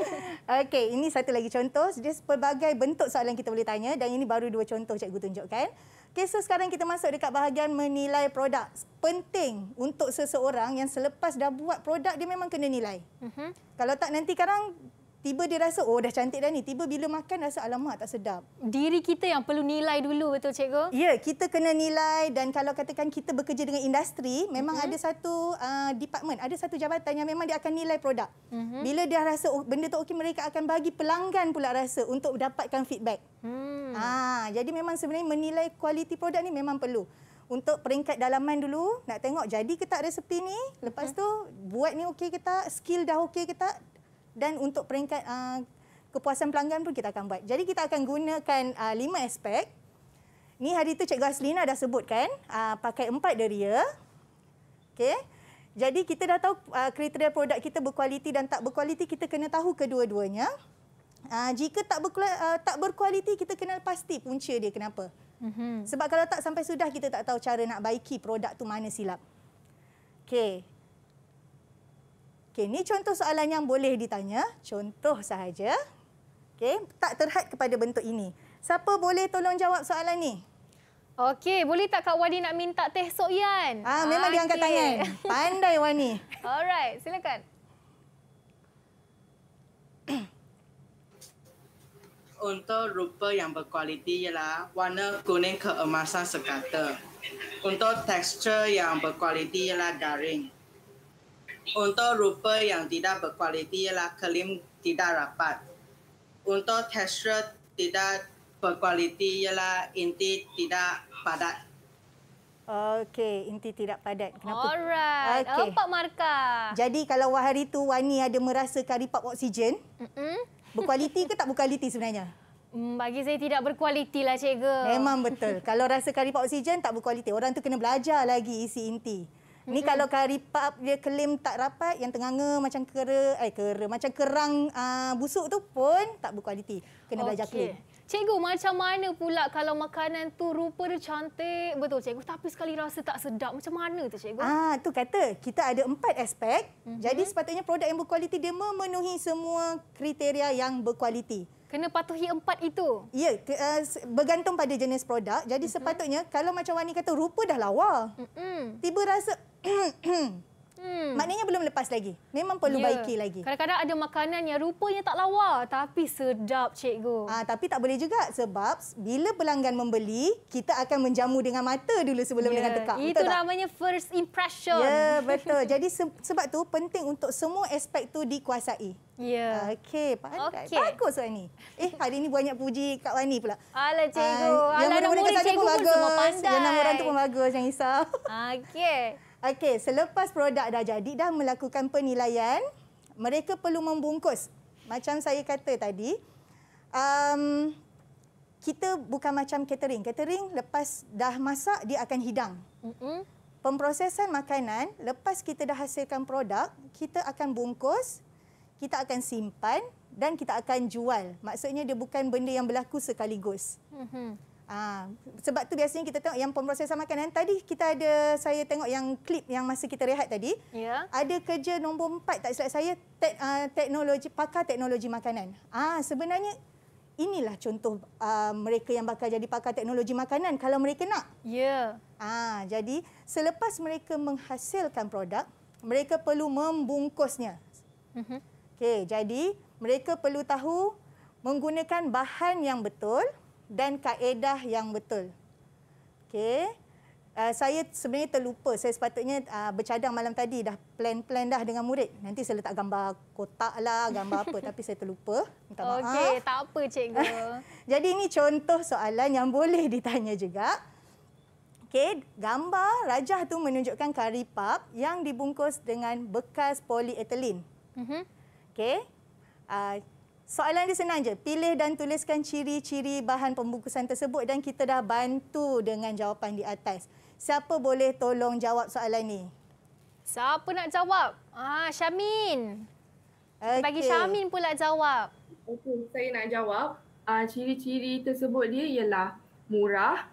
Okey, ini satu lagi contoh. Jadi, pelbagai bentuk soalan kita boleh tanya. Dan ini baru dua contoh cikgu tunjukkan. Okey, so sekarang kita masuk dekat bahagian menilai produk. Penting untuk seseorang yang selepas dah buat produk, dia memang kena nilai. Uh mhm. -huh. Kalau tak, nanti sekarang Tiba dia rasa oh dah cantik dah ni. Tiba bila makan rasa alamak tak sedap. Diri kita yang perlu nilai dulu betul cikgu? Ya, kita kena nilai dan kalau katakan kita bekerja dengan industri, memang uh-huh. ada satu uh, department, ada satu jabatan yang memang dia akan nilai produk. Uh-huh. Bila dia rasa oh, benda tu okey mereka akan bagi pelanggan pula rasa untuk dapatkan feedback. Hmm. Ah, jadi memang sebenarnya menilai kualiti produk ni memang perlu. Untuk peringkat dalaman dulu, nak tengok jadi ke tak resepi ni. Lepas mhm. tu, buat ni okey ke tak, skill dah okey ke tak, dan untuk peringkat uh, kepuasan pelanggan pun kita akan buat. Jadi kita akan gunakan uh, lima aspek. Ni hari tu Cikgu Aslina dah sebut kan, uh, ah, pakai empat deria. Okay. Jadi kita dah tahu uh, kriteria produk kita berkualiti dan tak berkualiti, kita kena tahu kedua-duanya. Uh, jika tak berkuali, uh, tak berkualiti, kita kena pasti punca dia kenapa. Mm-hmm. Sebab kalau tak sampai sudah, kita tak tahu cara nak baiki produk tu mana silap. Okay. Okey, ni contoh soalan yang boleh ditanya. Contoh sahaja. Okey, tak terhad kepada bentuk ini. Siapa boleh tolong jawab soalan ni? Okey, boleh tak Kak Wani nak minta teh Sok Yan? Ah, memang okay. diangkat tangan. Pandai Wani. Alright, silakan. Untuk rupa yang berkualiti ialah warna kuning keemasan sekata. Untuk tekstur yang berkualiti ialah garing. Untuk rupa yang tidak berkualiti ialah kelim tidak rapat. Untuk tekstur tidak berkualiti ialah inti tidak padat. Okey, inti tidak padat. Kenapa? Alright. Okay. Apa markah. Jadi kalau hari itu Wani ada merasakan ripak oksigen, mm -mm. berkualiti ke tak berkualiti sebenarnya? Mm, bagi saya tidak berkualiti lah Cikgu. Memang betul. kalau rasa karipak oksigen, tak berkualiti. Orang tu kena belajar lagi isi inti. Ni kalau curry puff dia klaim tak rapat, yang tenganga macam kera, eh kera, macam kerang uh, busuk tu pun tak berkualiti. Kena okay. belajar klaim. Cikgu, macam mana pula kalau makanan tu rupa dia cantik? Betul cikgu, tapi sekali rasa tak sedap. Macam mana tu cikgu? Ah, tu kata kita ada empat aspek. Mm-hmm. Jadi sepatutnya produk yang berkualiti dia memenuhi semua kriteria yang berkualiti kena patuhi empat itu. Ya, uh, bergantung pada jenis produk. Jadi uh mhm. -huh. sepatutnya kalau macam Wani kata rupa dah lawa. Uh -huh. Tiba rasa hmm, hmm. Hmm. Maknanya belum lepas lagi. Memang perlu yeah. baiki lagi. Kadang-kadang ada makanan yang rupanya tak lawa tapi sedap, cikgu. Ah, tapi tak boleh juga sebab bila pelanggan membeli, kita akan menjamu dengan mata dulu sebelum yeah. dengan tekak. Itu betul namanya tak? first impression. Ya, yeah, betul. Jadi se sebab tu penting untuk semua aspek tu dikuasai. Ya. Okey, pakai Okay. Bagus Wani. Eh, hari ini banyak puji Kak Wani pula. Ala cikgu. Ah, Ala nama cikgu pun bagus. semua pandai. Yang nama orang tu pun bagus, jangan risau. Okey. Okey, selepas produk dah jadi, dah melakukan penilaian, mereka perlu membungkus. Macam saya kata tadi, um, kita bukan macam catering. Catering lepas dah masak, dia akan hidang. Mm-hmm. Pemprosesan makanan, lepas kita dah hasilkan produk, kita akan bungkus, kita akan simpan dan kita akan jual. Maksudnya dia bukan benda yang berlaku sekaligus. Mm-hmm. Ah, sebab tu biasanya kita tengok yang pemrosesan makanan. Tadi kita ada saya tengok yang klip yang masa kita rehat tadi. Ya. Ada kerja nombor empat tak silap saya te- uh, teknologi pakar teknologi makanan. Ah, sebenarnya inilah contoh uh, mereka yang bakal jadi pakar teknologi makanan kalau mereka nak. Ya. Ah, jadi selepas mereka menghasilkan produk, mereka perlu membungkusnya. Mhm. Okey, jadi mereka perlu tahu menggunakan bahan yang betul dan kaedah yang betul. Okay, Uh, ah, saya sebenarnya terlupa. Saya sepatutnya uh, bercadang malam tadi dah plan-plan dah dengan murid. Nanti saya letak gambar kotak lah, gambar apa. Tapi saya terlupa. Minta Okey, tak apa cikgu. Jadi ini contoh soalan yang boleh ditanya juga. Okey, gambar rajah tu menunjukkan kari pap yang dibungkus dengan bekas polietilen. Mm -hmm. Okey. Uh, Soalan dia senang je. Pilih dan tuliskan ciri-ciri bahan pembungkusan tersebut dan kita dah bantu dengan jawapan di atas. Siapa boleh tolong jawab soalan ni? Siapa nak jawab? Ah, Syamin. Okay. Bagi Syamin pula jawab. Okey, saya nak jawab. Ah, ciri-ciri tersebut dia ialah murah,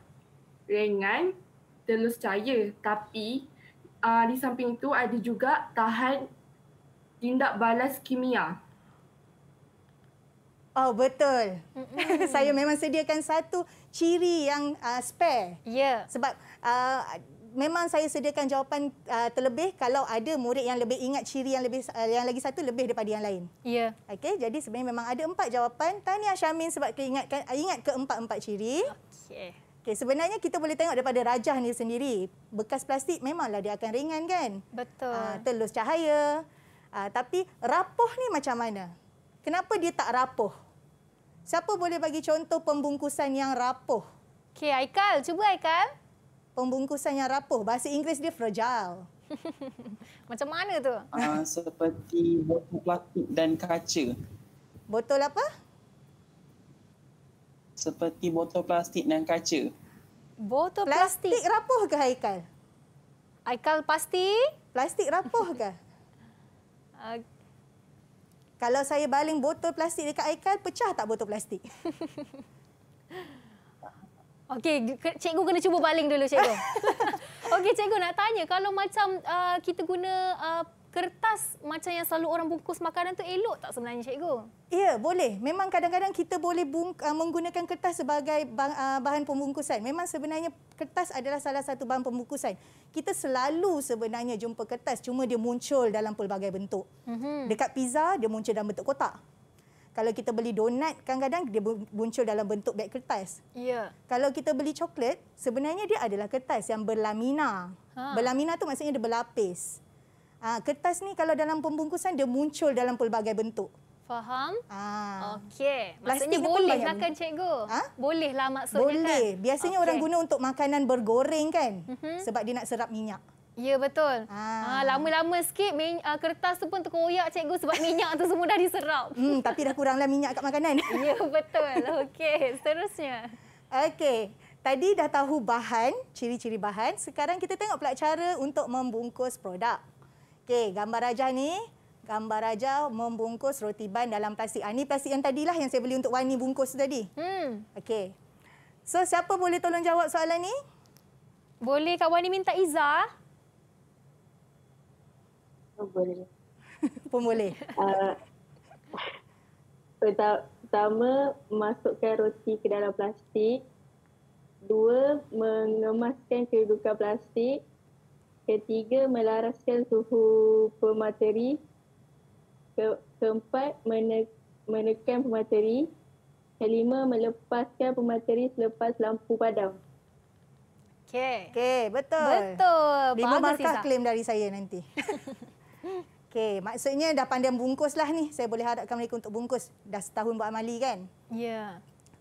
ringan, telus cahaya. Tapi ah, di samping itu ada juga tahan tindak balas kimia. Oh betul. saya memang sediakan satu ciri yang uh, spare. Ya. Yeah. Sebab uh, memang saya sediakan jawapan uh, terlebih kalau ada murid yang lebih ingat ciri yang lebih uh, yang lagi satu lebih daripada yang lain. Ya. Yeah. Okey, jadi sebenarnya memang ada empat jawapan. Tahniah Syamin sebab keingatkan uh, ingat keempat-empat ciri. Okey. Okay. sebenarnya kita boleh tengok daripada rajah ni sendiri. Bekas plastik memanglah dia akan ringan kan? Betul. Uh, telus cahaya. Uh, tapi rapuh ni macam mana? Kenapa dia tak rapuh? Siapa boleh bagi contoh pembungkusan yang rapuh? Okey, Aikal. Cuba, Aikal. Pembungkusan yang rapuh. Bahasa Inggeris dia fragile. Macam mana tu? Uh, seperti botol plastik dan kaca. Botol apa? Seperti botol plastik dan kaca. Botol plastik, plastik rapuh ke, Aikal? Aikal pasti. Plastik rapuh ke? kalau saya baling botol plastik dekat Aikal, pecah tak botol plastik? Okey, cikgu kena cuba baling dulu, cikgu. Okey, cikgu nak tanya, kalau macam uh, kita guna uh, kertas macam yang selalu orang bungkus makanan tu elok tak sebenarnya cikgu? Ya, boleh. Memang kadang-kadang kita boleh ah, menggunakan kertas sebagai ah, bahan, pembungkusan. Memang sebenarnya kertas adalah salah satu bahan pembungkusan. Kita selalu sebenarnya jumpa kertas cuma dia muncul dalam pelbagai bentuk. Mm-hmm. Dekat pizza dia muncul dalam bentuk kotak. Kalau kita beli donat kadang-kadang dia muncul dalam bentuk beg kertas. Ya. Kalau kita beli coklat sebenarnya dia adalah kertas yang berlamina. Ha. Berlamina tu maksudnya dia berlapis. Ha, kertas ni kalau dalam pembungkusan dia muncul dalam pelbagai bentuk. Faham? Ha. Okey. Maksudnya boleh lah cikgu? Ha? Boleh lah maksudnya boleh. kan? Boleh. Biasanya okay. orang guna untuk makanan bergoreng kan? Uh mhm. -huh. Sebab dia nak serap minyak. Ya betul. Ah. Lama-lama sikit min, uh, kertas tu pun terkoyak cikgu sebab minyak tu semua dah diserap. Hmm, tapi dah kuranglah minyak kat makanan. ya betul. Okey. Seterusnya. Okey. Tadi dah tahu bahan, ciri-ciri bahan. Sekarang kita tengok pula cara untuk membungkus produk. Okey, gambar rajah ni, gambar rajah membungkus roti ban dalam plastik. Ah ni plastik yang tadilah yang saya beli untuk Wani bungkus tadi. Hmm. Okey. So siapa boleh tolong jawab soalan ni? Boleh Kak Wani minta Iza? Oh, boleh. Pun boleh. Uh, pertama, masukkan roti ke dalam plastik. Dua, mengemaskan kedudukan plastik. Ketiga, melaraskan suhu pemateri. Ke, keempat, menekan pemateri. Kelima, melepaskan pemateri selepas lampu padam. Okey. Okey, betul. Betul. Lima markah klaim dari saya nanti. Okey, maksudnya dah pandai bungkuslah ni. Saya boleh harapkan mereka untuk bungkus. Dah setahun buat amali kan? Ya. Yeah.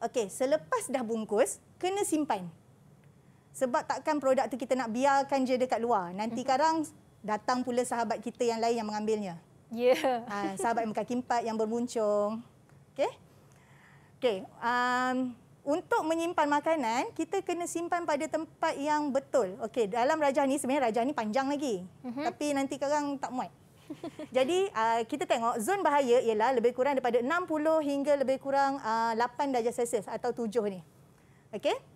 Okey, selepas dah bungkus, kena simpan sebab takkan produk tu kita nak biarkan je dekat luar. Nanti mm-hmm. sekarang datang pula sahabat kita yang lain yang mengambilnya. Ya. Yeah. Ha, sahabat yang berkaki empat yang bermuncung. Okey. Okey, um untuk menyimpan makanan, kita kena simpan pada tempat yang betul. Okey, dalam rajah ni sebenarnya rajah ni panjang lagi. Mm-hmm. Tapi nanti sekarang tak muat. Jadi uh, kita tengok zon bahaya ialah lebih kurang daripada 60 hingga lebih kurang uh, ah, 8 darjah Celsius atau 7 ni. Okey?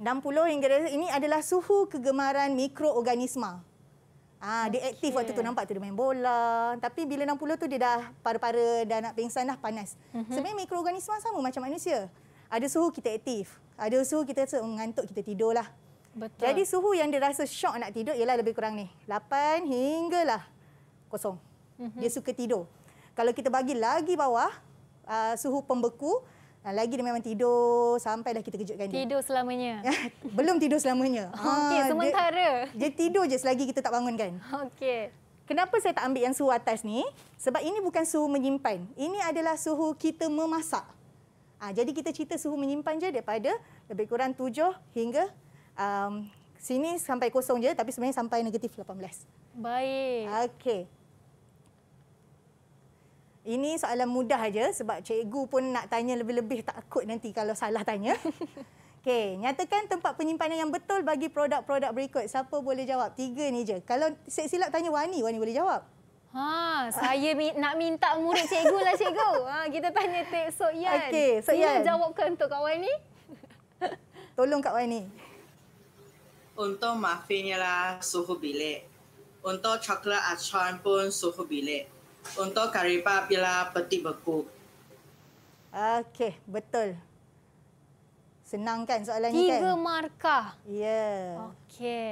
60 hingga ini adalah suhu kegemaran mikroorganisma. Ah, dia aktif waktu tu nampak tu dia main bola. Tapi bila 60 tu dia dah para-para dah nak pingsan dah panas. Mm-hmm. Sebenarnya mikroorganisma sama macam manusia. Ada suhu kita aktif. Ada suhu kita rasa mengantuk kita tidurlah. Betul. Jadi suhu yang dia rasa syok nak tidur ialah lebih kurang ni. 8 hinggalah kosong. Mm-hmm. Dia suka tidur. Kalau kita bagi lagi bawah uh, suhu pembeku lagi dia memang tidur sampai dah kita kejutkan dia. Tidur selamanya. Belum tidur selamanya. Okey, ah, sementara. Dia, dia tidur je selagi kita tak bangun kan. Okey. Kenapa saya tak ambil yang suhu atas ni? Sebab ini bukan suhu menyimpan. Ini adalah suhu kita memasak. Ha, jadi kita cerita suhu menyimpan je daripada lebih kurang 7 hingga um, sini sampai kosong je tapi sebenarnya sampai negatif 18. Baik. Okey. Ini soalan mudah aja sebab cikgu pun nak tanya lebih-lebih takut nanti kalau salah tanya. Okey, nyatakan tempat penyimpanan yang betul bagi produk-produk berikut. Siapa boleh jawab? Tiga ni je. Kalau silap-silap tanya Wani, Wani boleh jawab. Ha, saya mi nak minta murid cikgu lah cikgu. Ha, kita tanya Tek Sokyan. Okey, Sokyan. Tolong jawabkan untuk Kak Wani. Tolong Kak Wani. Untuk muffin ialah suhu bilik. Untuk coklat acuan pun suhu bilik untuk karipap bila peti beku. Okey, betul. Senang kan soalan ini kan? Tiga markah. Ya. Yeah. Okey.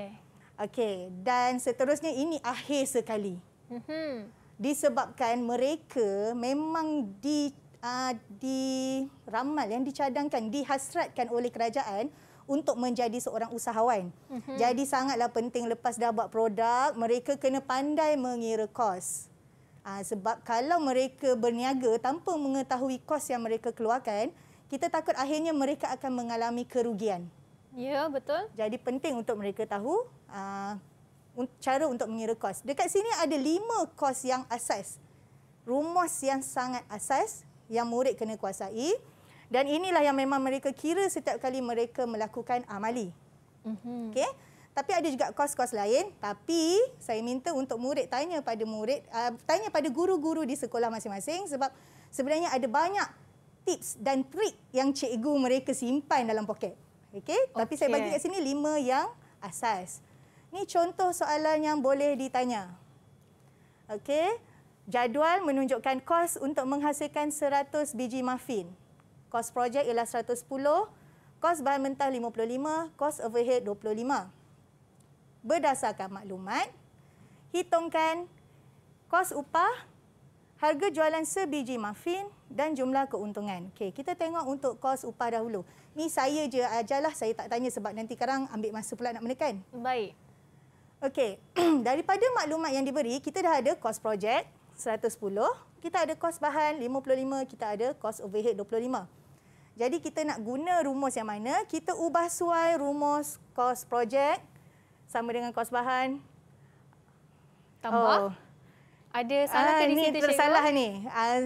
Okey, dan seterusnya ini akhir sekali. Mm -hmm. Disebabkan mereka memang di uh, di ramal yang dicadangkan, dihasratkan oleh kerajaan untuk menjadi seorang usahawan. Mm -hmm. Jadi sangatlah penting lepas dah buat produk, mereka kena pandai mengira kos. Ha, sebab kalau mereka berniaga tanpa mengetahui kos yang mereka keluarkan, kita takut akhirnya mereka akan mengalami kerugian. Ya, betul. Jadi penting untuk mereka tahu uh, cara untuk mengira kos. Dekat sini ada lima kos yang asas. Rumus yang sangat asas yang murid kena kuasai. Dan inilah yang memang mereka kira setiap kali mereka melakukan amali. Mm-hmm. Okey. Tapi ada juga kos-kos lain. Tapi saya minta untuk murid tanya pada murid, uh, tanya pada guru-guru di sekolah masing-masing sebab sebenarnya ada banyak tips dan trik yang cikgu mereka simpan dalam poket. Okey? Okay. Tapi saya bagi kat sini lima yang asas. Ni contoh soalan yang boleh ditanya. Okey? Jadual menunjukkan kos untuk menghasilkan 100 biji muffin. Kos projek ialah 110, kos bahan mentah 55, kos overhead 25 berdasarkan maklumat, hitungkan kos upah, harga jualan sebiji muffin dan jumlah keuntungan. Okey, kita tengok untuk kos upah dahulu. Ni saya je ajalah, saya tak tanya sebab nanti sekarang ambil masa pula nak menekan. Baik. Okey, daripada maklumat yang diberi, kita dah ada kos projek 110, kita ada kos bahan 55, kita ada kos overhead 25. Jadi kita nak guna rumus yang mana? Kita ubah suai rumus kos projek sama dengan kos bahan. Tambah. Oh. Ada salah ah, di ni situ tersalah cikgu? ni. Ah,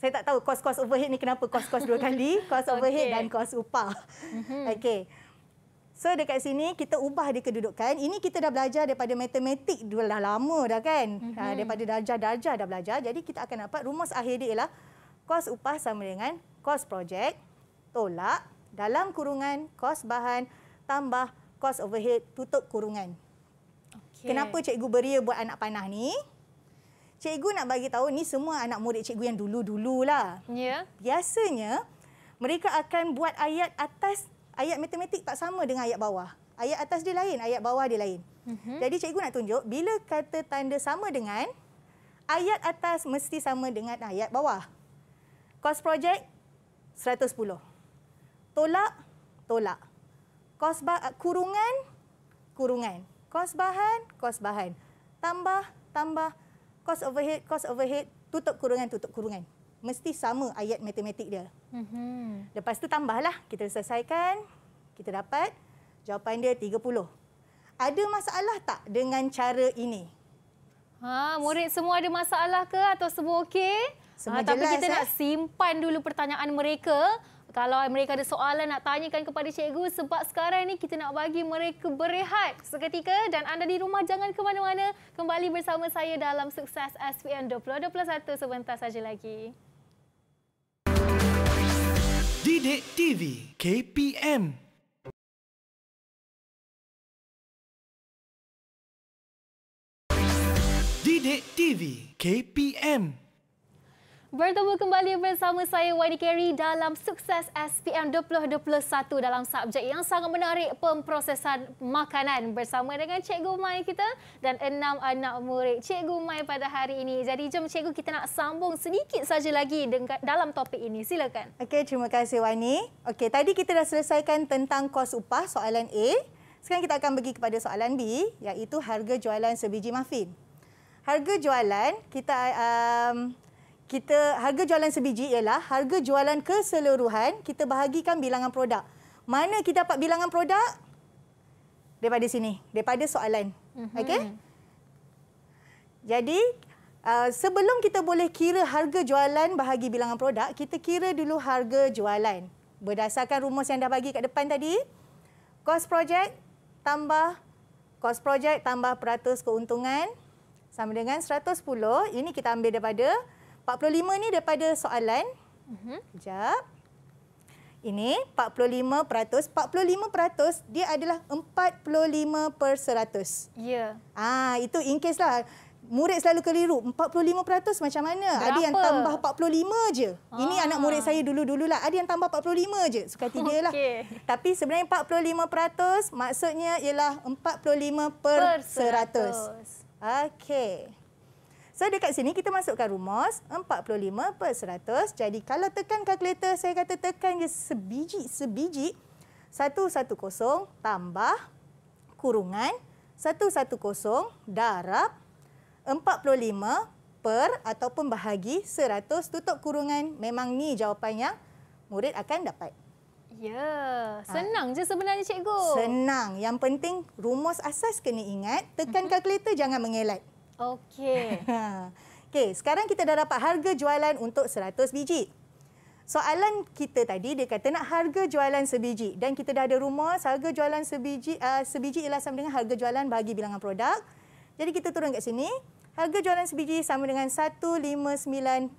saya tak tahu kos-kos overhead ni kenapa kos-kos dua kali. Kos overhead dan kos upah. Mhm. Okey. So dekat sini kita ubah dia kedudukan. Ini kita dah belajar daripada matematik dua dah lama dah kan. Mm-hmm. Ha, daripada darjah-darjah dah belajar. Jadi kita akan dapat rumus akhir dia ialah kos upah sama dengan kos projek tolak dalam kurungan kos bahan tambah kos overhead tutup kurungan. Okay. Kenapa cikgu beria buat anak panah ni? Cikgu nak bagi tahu ni semua anak murid cikgu yang dulu-dululah. Ya. Yeah. Biasanya mereka akan buat ayat atas ayat matematik tak sama dengan ayat bawah. Ayat atas dia lain, ayat bawah dia lain. Mm-hmm. Jadi cikgu nak tunjuk bila kata tanda sama dengan ayat atas mesti sama dengan ayat bawah. Kos projek 110. Tolak, tolak kos bah, kurungan kurungan kos bahan kos bahan tambah tambah kos overhead kos overhead tutup kurungan tutup kurungan mesti sama ayat matematik dia mm lepas tu tambahlah kita selesaikan kita dapat jawapan dia 30 ada masalah tak dengan cara ini ha murid semua ada masalah ke atau semua okey semua ha, tapi kita eh? nak simpan dulu pertanyaan mereka kalau mereka ada soalan nak tanyakan kepada cikgu sebab sekarang ni kita nak bagi mereka berehat seketika dan anda di rumah jangan ke mana-mana kembali bersama saya dalam sukses SPM 2021 sebentar saja lagi. Dide TV KPM Dide TV KPM Bertemu kembali bersama saya Wani Keri dalam sukses SPM 2021 dalam subjek yang sangat menarik pemprosesan makanan bersama dengan Cikgu Mai kita dan enam anak murid Cikgu Mai pada hari ini. Jadi jom Cikgu kita nak sambung sedikit saja lagi dengan, dalam topik ini. Silakan. Okey, terima kasih Wani. Okey, tadi kita dah selesaikan tentang kos upah soalan A. Sekarang kita akan pergi kepada soalan B iaitu harga jualan sebiji muffin. Harga jualan kita um, kita harga jualan sebiji ialah harga jualan keseluruhan kita bahagikan bilangan produk. Mana kita dapat bilangan produk? Daripada sini, daripada soalan. Mm-hmm. Okey? Jadi, uh, sebelum kita boleh kira harga jualan bahagi bilangan produk, kita kira dulu harga jualan. Berdasarkan rumus yang dah bagi kat depan tadi, cost project tambah cost project tambah peratus keuntungan sama dengan 110. Ini kita ambil daripada 45 ni daripada soalan. Mhm. Sekejap. Ini 45 peratus. 45 peratus dia adalah 45 per 100. Ya. Ah, itu in case lah. Murid selalu keliru. 45 peratus macam mana? Berapa? Ah. Lah. Ada yang tambah 45 je. Ah. Ini anak murid saya dulu-dululah. Ada yang tambah 45 je. Suka tiga lah. Okay. Tapi sebenarnya 45 peratus maksudnya ialah 45 per, per 100. 100. Okey. So dekat sini kita masukkan rumus 45 per 100. Jadi kalau tekan kalkulator saya kata tekan je sebiji sebiji 110 tambah kurungan 110 darab 45 per ataupun bahagi 100 tutup kurungan memang ni jawapan yang murid akan dapat. Ya, ah. senang ha. je sebenarnya cikgu. Senang. Yang penting rumus asas kena ingat, tekan mhm. kalkulator jangan mengelak. Okey. Okey, sekarang kita dah dapat harga jualan untuk 100 biji. Soalan kita tadi dia kata nak harga jualan sebiji dan kita dah ada rumah harga jualan sebiji uh, sebiji ialah sama dengan harga jualan bagi bilangan produk. Jadi kita turun kat sini. Harga jualan sebiji sama dengan 159.5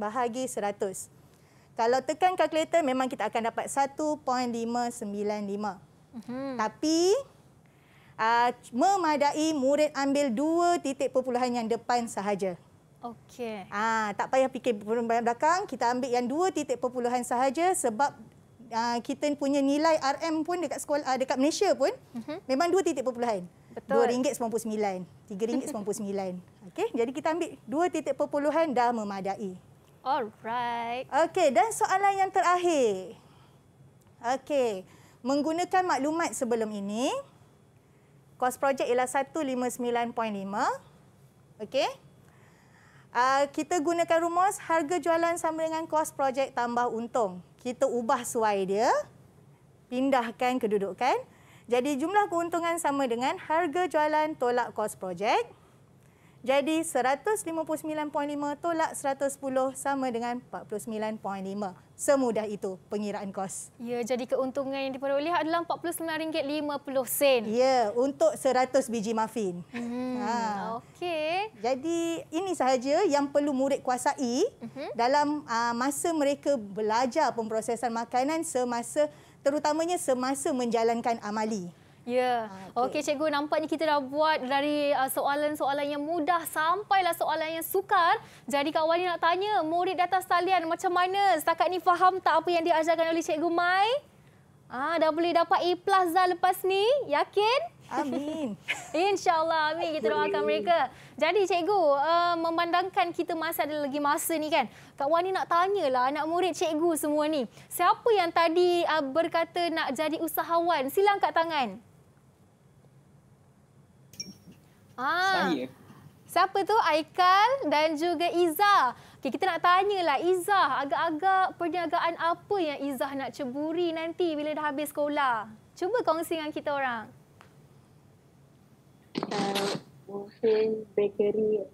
bahagi 100. Kalau tekan kalkulator memang kita akan dapat 1.595. Mm-hmm. Tapi uh, memadai murid ambil dua titik perpuluhan yang depan sahaja. Okey. Ah uh, tak payah fikir perpuluhan belakang, kita ambil yang dua titik perpuluhan sahaja sebab uh, kita punya nilai RM pun dekat sekolah uh, dekat Malaysia pun uh-huh. memang dua titik perpuluhan. RM2.99, RM3.99. Okey, jadi kita ambil dua titik perpuluhan dah memadai. Alright. Okey, dan soalan yang terakhir. Okey, menggunakan maklumat sebelum ini, Cost project ialah 159.5. Okey. Uh, kita gunakan rumus harga jualan sama dengan cost project tambah untung. Kita ubah suai dia. Pindahkan kedudukan. Jadi jumlah keuntungan sama dengan harga jualan tolak cost project. Jadi 159.5 tolak 110 sama dengan 49.5. Semudah itu pengiraan kos. Ya, jadi keuntungan yang diperoleh adalah RM49.50. Ya, untuk 100 biji muffin. Hmm, ha. Okey. Jadi ini sahaja yang perlu murid kuasai uh-huh. dalam uh, masa mereka belajar pemprosesan makanan semasa terutamanya semasa menjalankan amali. Ya. Ah, okey okay, cikgu nampaknya kita dah buat dari uh, soalan-soalan yang mudah lah soalan yang sukar. Jadi Kak Wani nak tanya murid di atas talian macam mana setakat ni faham tak apa yang diajarkan oleh cikgu Mai? Ah dah boleh dapat A+ plus dah lepas ni? Yakin? Amin. InsyaAllah. Amin. Kita doakan mereka. Jadi, cikgu, uh, memandangkan kita masih ada lagi masa ni kan, Kak Wan ni nak tanyalah anak murid cikgu semua ni. Siapa yang tadi uh, berkata nak jadi usahawan? Silang kat tangan. Ah. Saya. Siapa tu? Aikal dan juga Iza. Okay, kita nak tanyalah Iza, agak-agak perniagaan apa yang Iza nak ceburi nanti bila dah habis sekolah? Cuba kongsi dengan kita orang. Uh, mungkin bakery.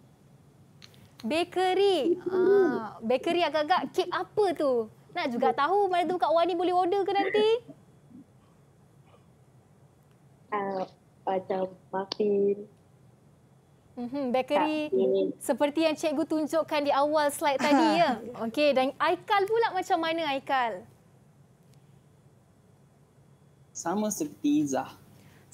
Bakery. Ah, uh, bakery agak-agak kek apa tu? Nak juga tahu mana tu Kak Wani boleh order ke nanti? Uh, macam muffin, Mm-hmm, bakery seperti yang cikgu tunjukkan di awal slide tadi ha. ya. Okey dan Aikal pula macam mana Aikal? Sama seperti Izzah.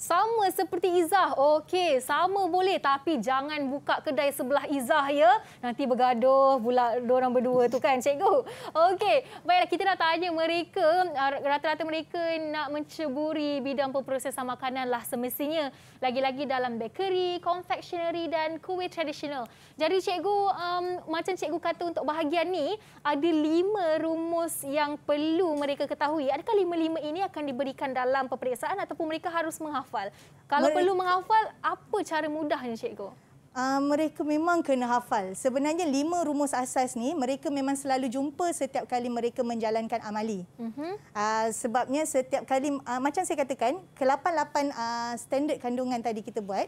Sama seperti Izah, Okey, sama boleh tapi jangan buka kedai sebelah Izah ya. Nanti bergaduh pula orang berdua tu kan, cikgu. Okey, baiklah kita dah tanya mereka. Ah, rata-rata mereka nak menceburi bidang pemprosesan makanan lah semestinya. Lagi-lagi dalam bakery, confectionery dan kuih tradisional. Jadi cikgu, um, macam cikgu kata untuk bahagian ni, ada lima rumus yang perlu mereka ketahui. Adakah lima-lima ini akan diberikan dalam peperiksaan ataupun mereka harus menghafal menghafal. Kalau mereka, perlu menghafal, apa cara mudahnya cikgu? Uh, mereka memang kena hafal. Sebenarnya lima rumus asas ni mereka memang selalu jumpa setiap kali mereka menjalankan amali. Uh-huh. Uh, sebabnya setiap kali uh, macam saya katakan, ke-88 uh, standard kandungan tadi kita buat,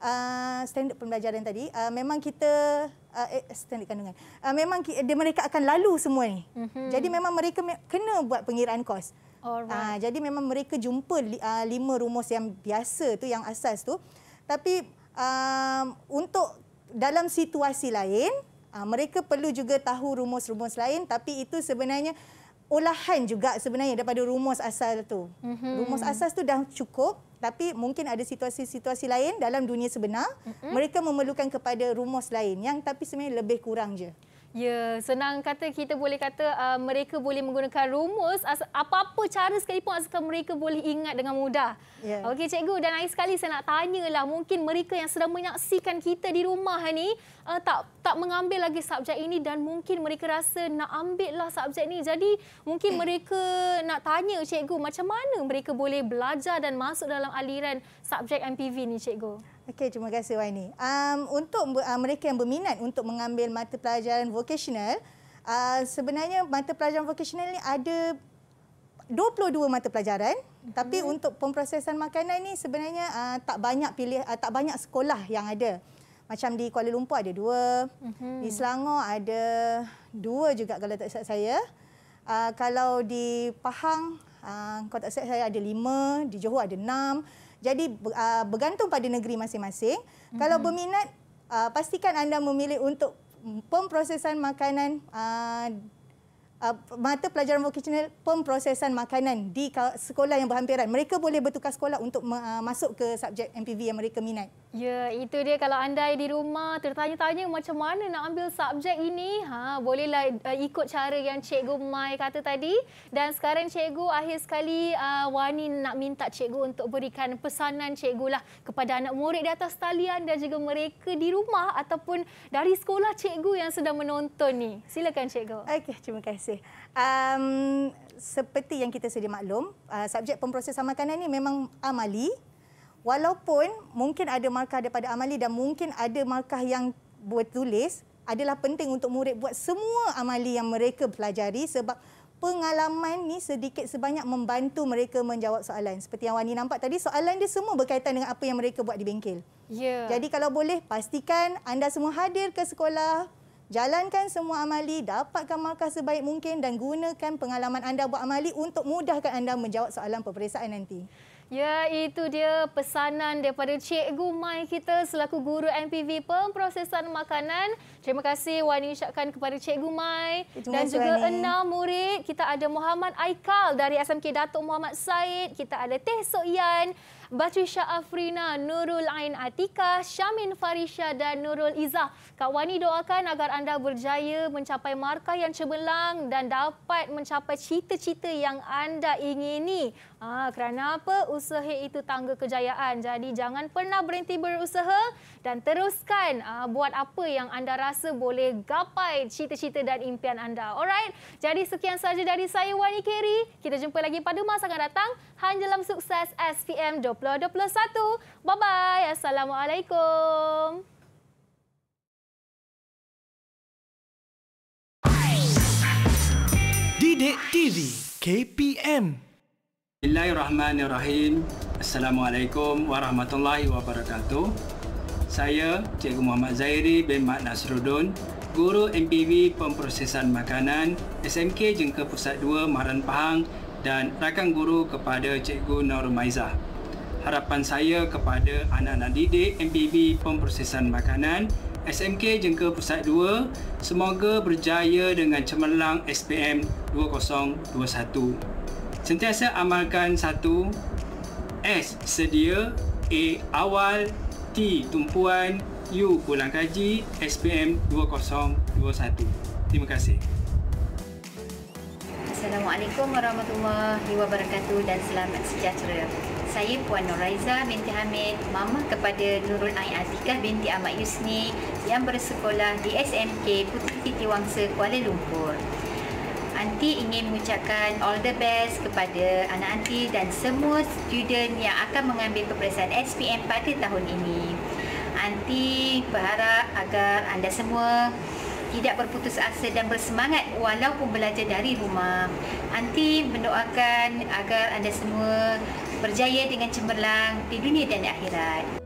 uh, standard pembelajaran tadi, uh, memang kita uh, eh, standard kandungan. Uh, memang ki, dia mereka akan lalu semua ni. Uh-huh. Jadi memang mereka me- kena buat pengiraan kos. Alright. Uh, jadi memang mereka jumpa uh, lima rumus yang biasa tu yang asas tu. Tapi um, untuk dalam situasi lain, uh, mereka perlu juga tahu rumus-rumus lain tapi itu sebenarnya olahan juga sebenarnya daripada rumus asal tu. Mm-hmm. Rumus asas tu dah cukup tapi mungkin ada situasi-situasi lain dalam dunia sebenar mm-hmm. mereka memerlukan kepada rumus lain yang tapi sebenarnya lebih kurang je. Ya, senang kata kita boleh kata uh, mereka boleh menggunakan rumus apa-apa cara sekalipun asalkan mereka boleh ingat dengan mudah. Yeah. Okey cikgu dan lain sekali saya nak tanyalah mungkin mereka yang sedang menyaksikan kita di rumah ni uh, tak tak mengambil lagi subjek ini dan mungkin mereka rasa nak ambil lah subjek ini Jadi mungkin mereka nak tanya cikgu macam mana mereka boleh belajar dan masuk dalam aliran subjek MPV ni cikgu. Okey, terima kasih Waini. Um, untuk uh, mereka yang berminat untuk mengambil mata pelajaran vokasional, uh, sebenarnya mata pelajaran vokasional ini ada 22 mata pelajaran. Mhm. Tapi hmm. untuk pemprosesan makanan ini sebenarnya uh, tak banyak pilih, uh, tak banyak sekolah yang ada. Macam di Kuala Lumpur ada dua, hmm. di Selangor ada dua juga kalau tak silap saya. Uh, kalau di Pahang, uh, kalau tak silap saya ada lima, di Johor ada enam. Jadi uh, bergantung pada negeri masing-masing. Mm-hmm. Kalau berminat uh, pastikan anda memilih untuk pemprosesan makanan uh, Uh, mata pelajaran vocational pemprosesan makanan di sekolah yang berhampiran. Mereka boleh bertukar sekolah untuk uh, masuk ke subjek MPV yang mereka minat. Ya, itu dia kalau anda di rumah tertanya-tanya macam mana nak ambil subjek ini, ha bolehlah uh, ikut cara yang cikgu Mai kata tadi dan sekarang cikgu akhir sekali Wani nak minta cikgu untuk berikan pesanan cikgulah kepada anak murid di atas talian dan juga mereka di rumah ataupun dari sekolah cikgu yang sedang menonton ni. Silakan cikgu. Okey, terima kasih kasih. Um, seperti yang kita sedia maklum, uh, subjek pemprosesan makanan ini memang amali. Walaupun mungkin ada markah daripada amali dan mungkin ada markah yang bertulis, adalah penting untuk murid buat semua amali yang mereka pelajari sebab pengalaman ni sedikit sebanyak membantu mereka menjawab soalan. Seperti yang Wani nampak tadi, soalan dia semua berkaitan dengan apa yang mereka buat di bengkel. Yeah. Jadi kalau boleh, pastikan anda semua hadir ke sekolah Jalankan semua amali, dapatkan markah sebaik mungkin dan gunakan pengalaman anda buat amali untuk mudahkan anda menjawab soalan peperiksaan nanti. Ya, itu dia pesanan daripada Cikgu Mai kita selaku guru MPV pemprosesan makanan. Terima kasih Wani ucapkan kepada Cikgu Mai Itumai dan juga ini. enam murid. Kita ada Muhammad Aikal dari SMK Datuk Muhammad Said. Kita ada Teh Sok Batrisha Afrina, Nurul Ain Atika, Syamin Farisha dan Nurul Izzah. Kak Wani doakan agar anda berjaya mencapai markah yang cemerlang dan dapat mencapai cita-cita yang anda ingini. Ah, kerana apa? Usaha itu tangga kejayaan. Jadi jangan pernah berhenti berusaha dan teruskan uh, buat apa yang anda rasa boleh gapai cita-cita dan impian anda. Alright, jadi sekian sahaja dari saya Wani Kerry. Kita jumpa lagi pada masa akan datang hanya dalam sukses SPM 2021. Bye-bye. Assalamualaikum. Didik TV KPM Bismillahirrahmanirrahim. Assalamualaikum warahmatullahi wabarakatuh. Saya Cikgu Muhammad Zairi bin Mat Nasrudin, guru MPV Pemprosesan Makanan SMK Jengke Pusat 2 Maran Pahang dan rakan guru kepada Cikgu Nur Maizah. Harapan saya kepada anak-anak didik MPV Pemprosesan Makanan SMK Jengke Pusat 2 semoga berjaya dengan cemerlang SPM 2021. Sentiasa amalkan satu S sedia, A awal, T tumpuan U Pulang kaji SPM 2021. Terima kasih. Assalamualaikum warahmatullahi wabarakatuh dan selamat sejahtera. Saya Puan Noraiza binti Hamid, mama kepada Nurul Ain Azikah binti Ahmad Yusni yang bersekolah di SMK Putri Titiwangsa, Kuala Lumpur. Aunty ingin mengucapkan all the best kepada anak Aunty dan semua student yang akan mengambil peperiksaan SPM pada tahun ini. Aunty berharap agar anda semua tidak berputus asa dan bersemangat walaupun belajar dari rumah. Aunty mendoakan agar anda semua berjaya dengan cemerlang di dunia dan di akhirat.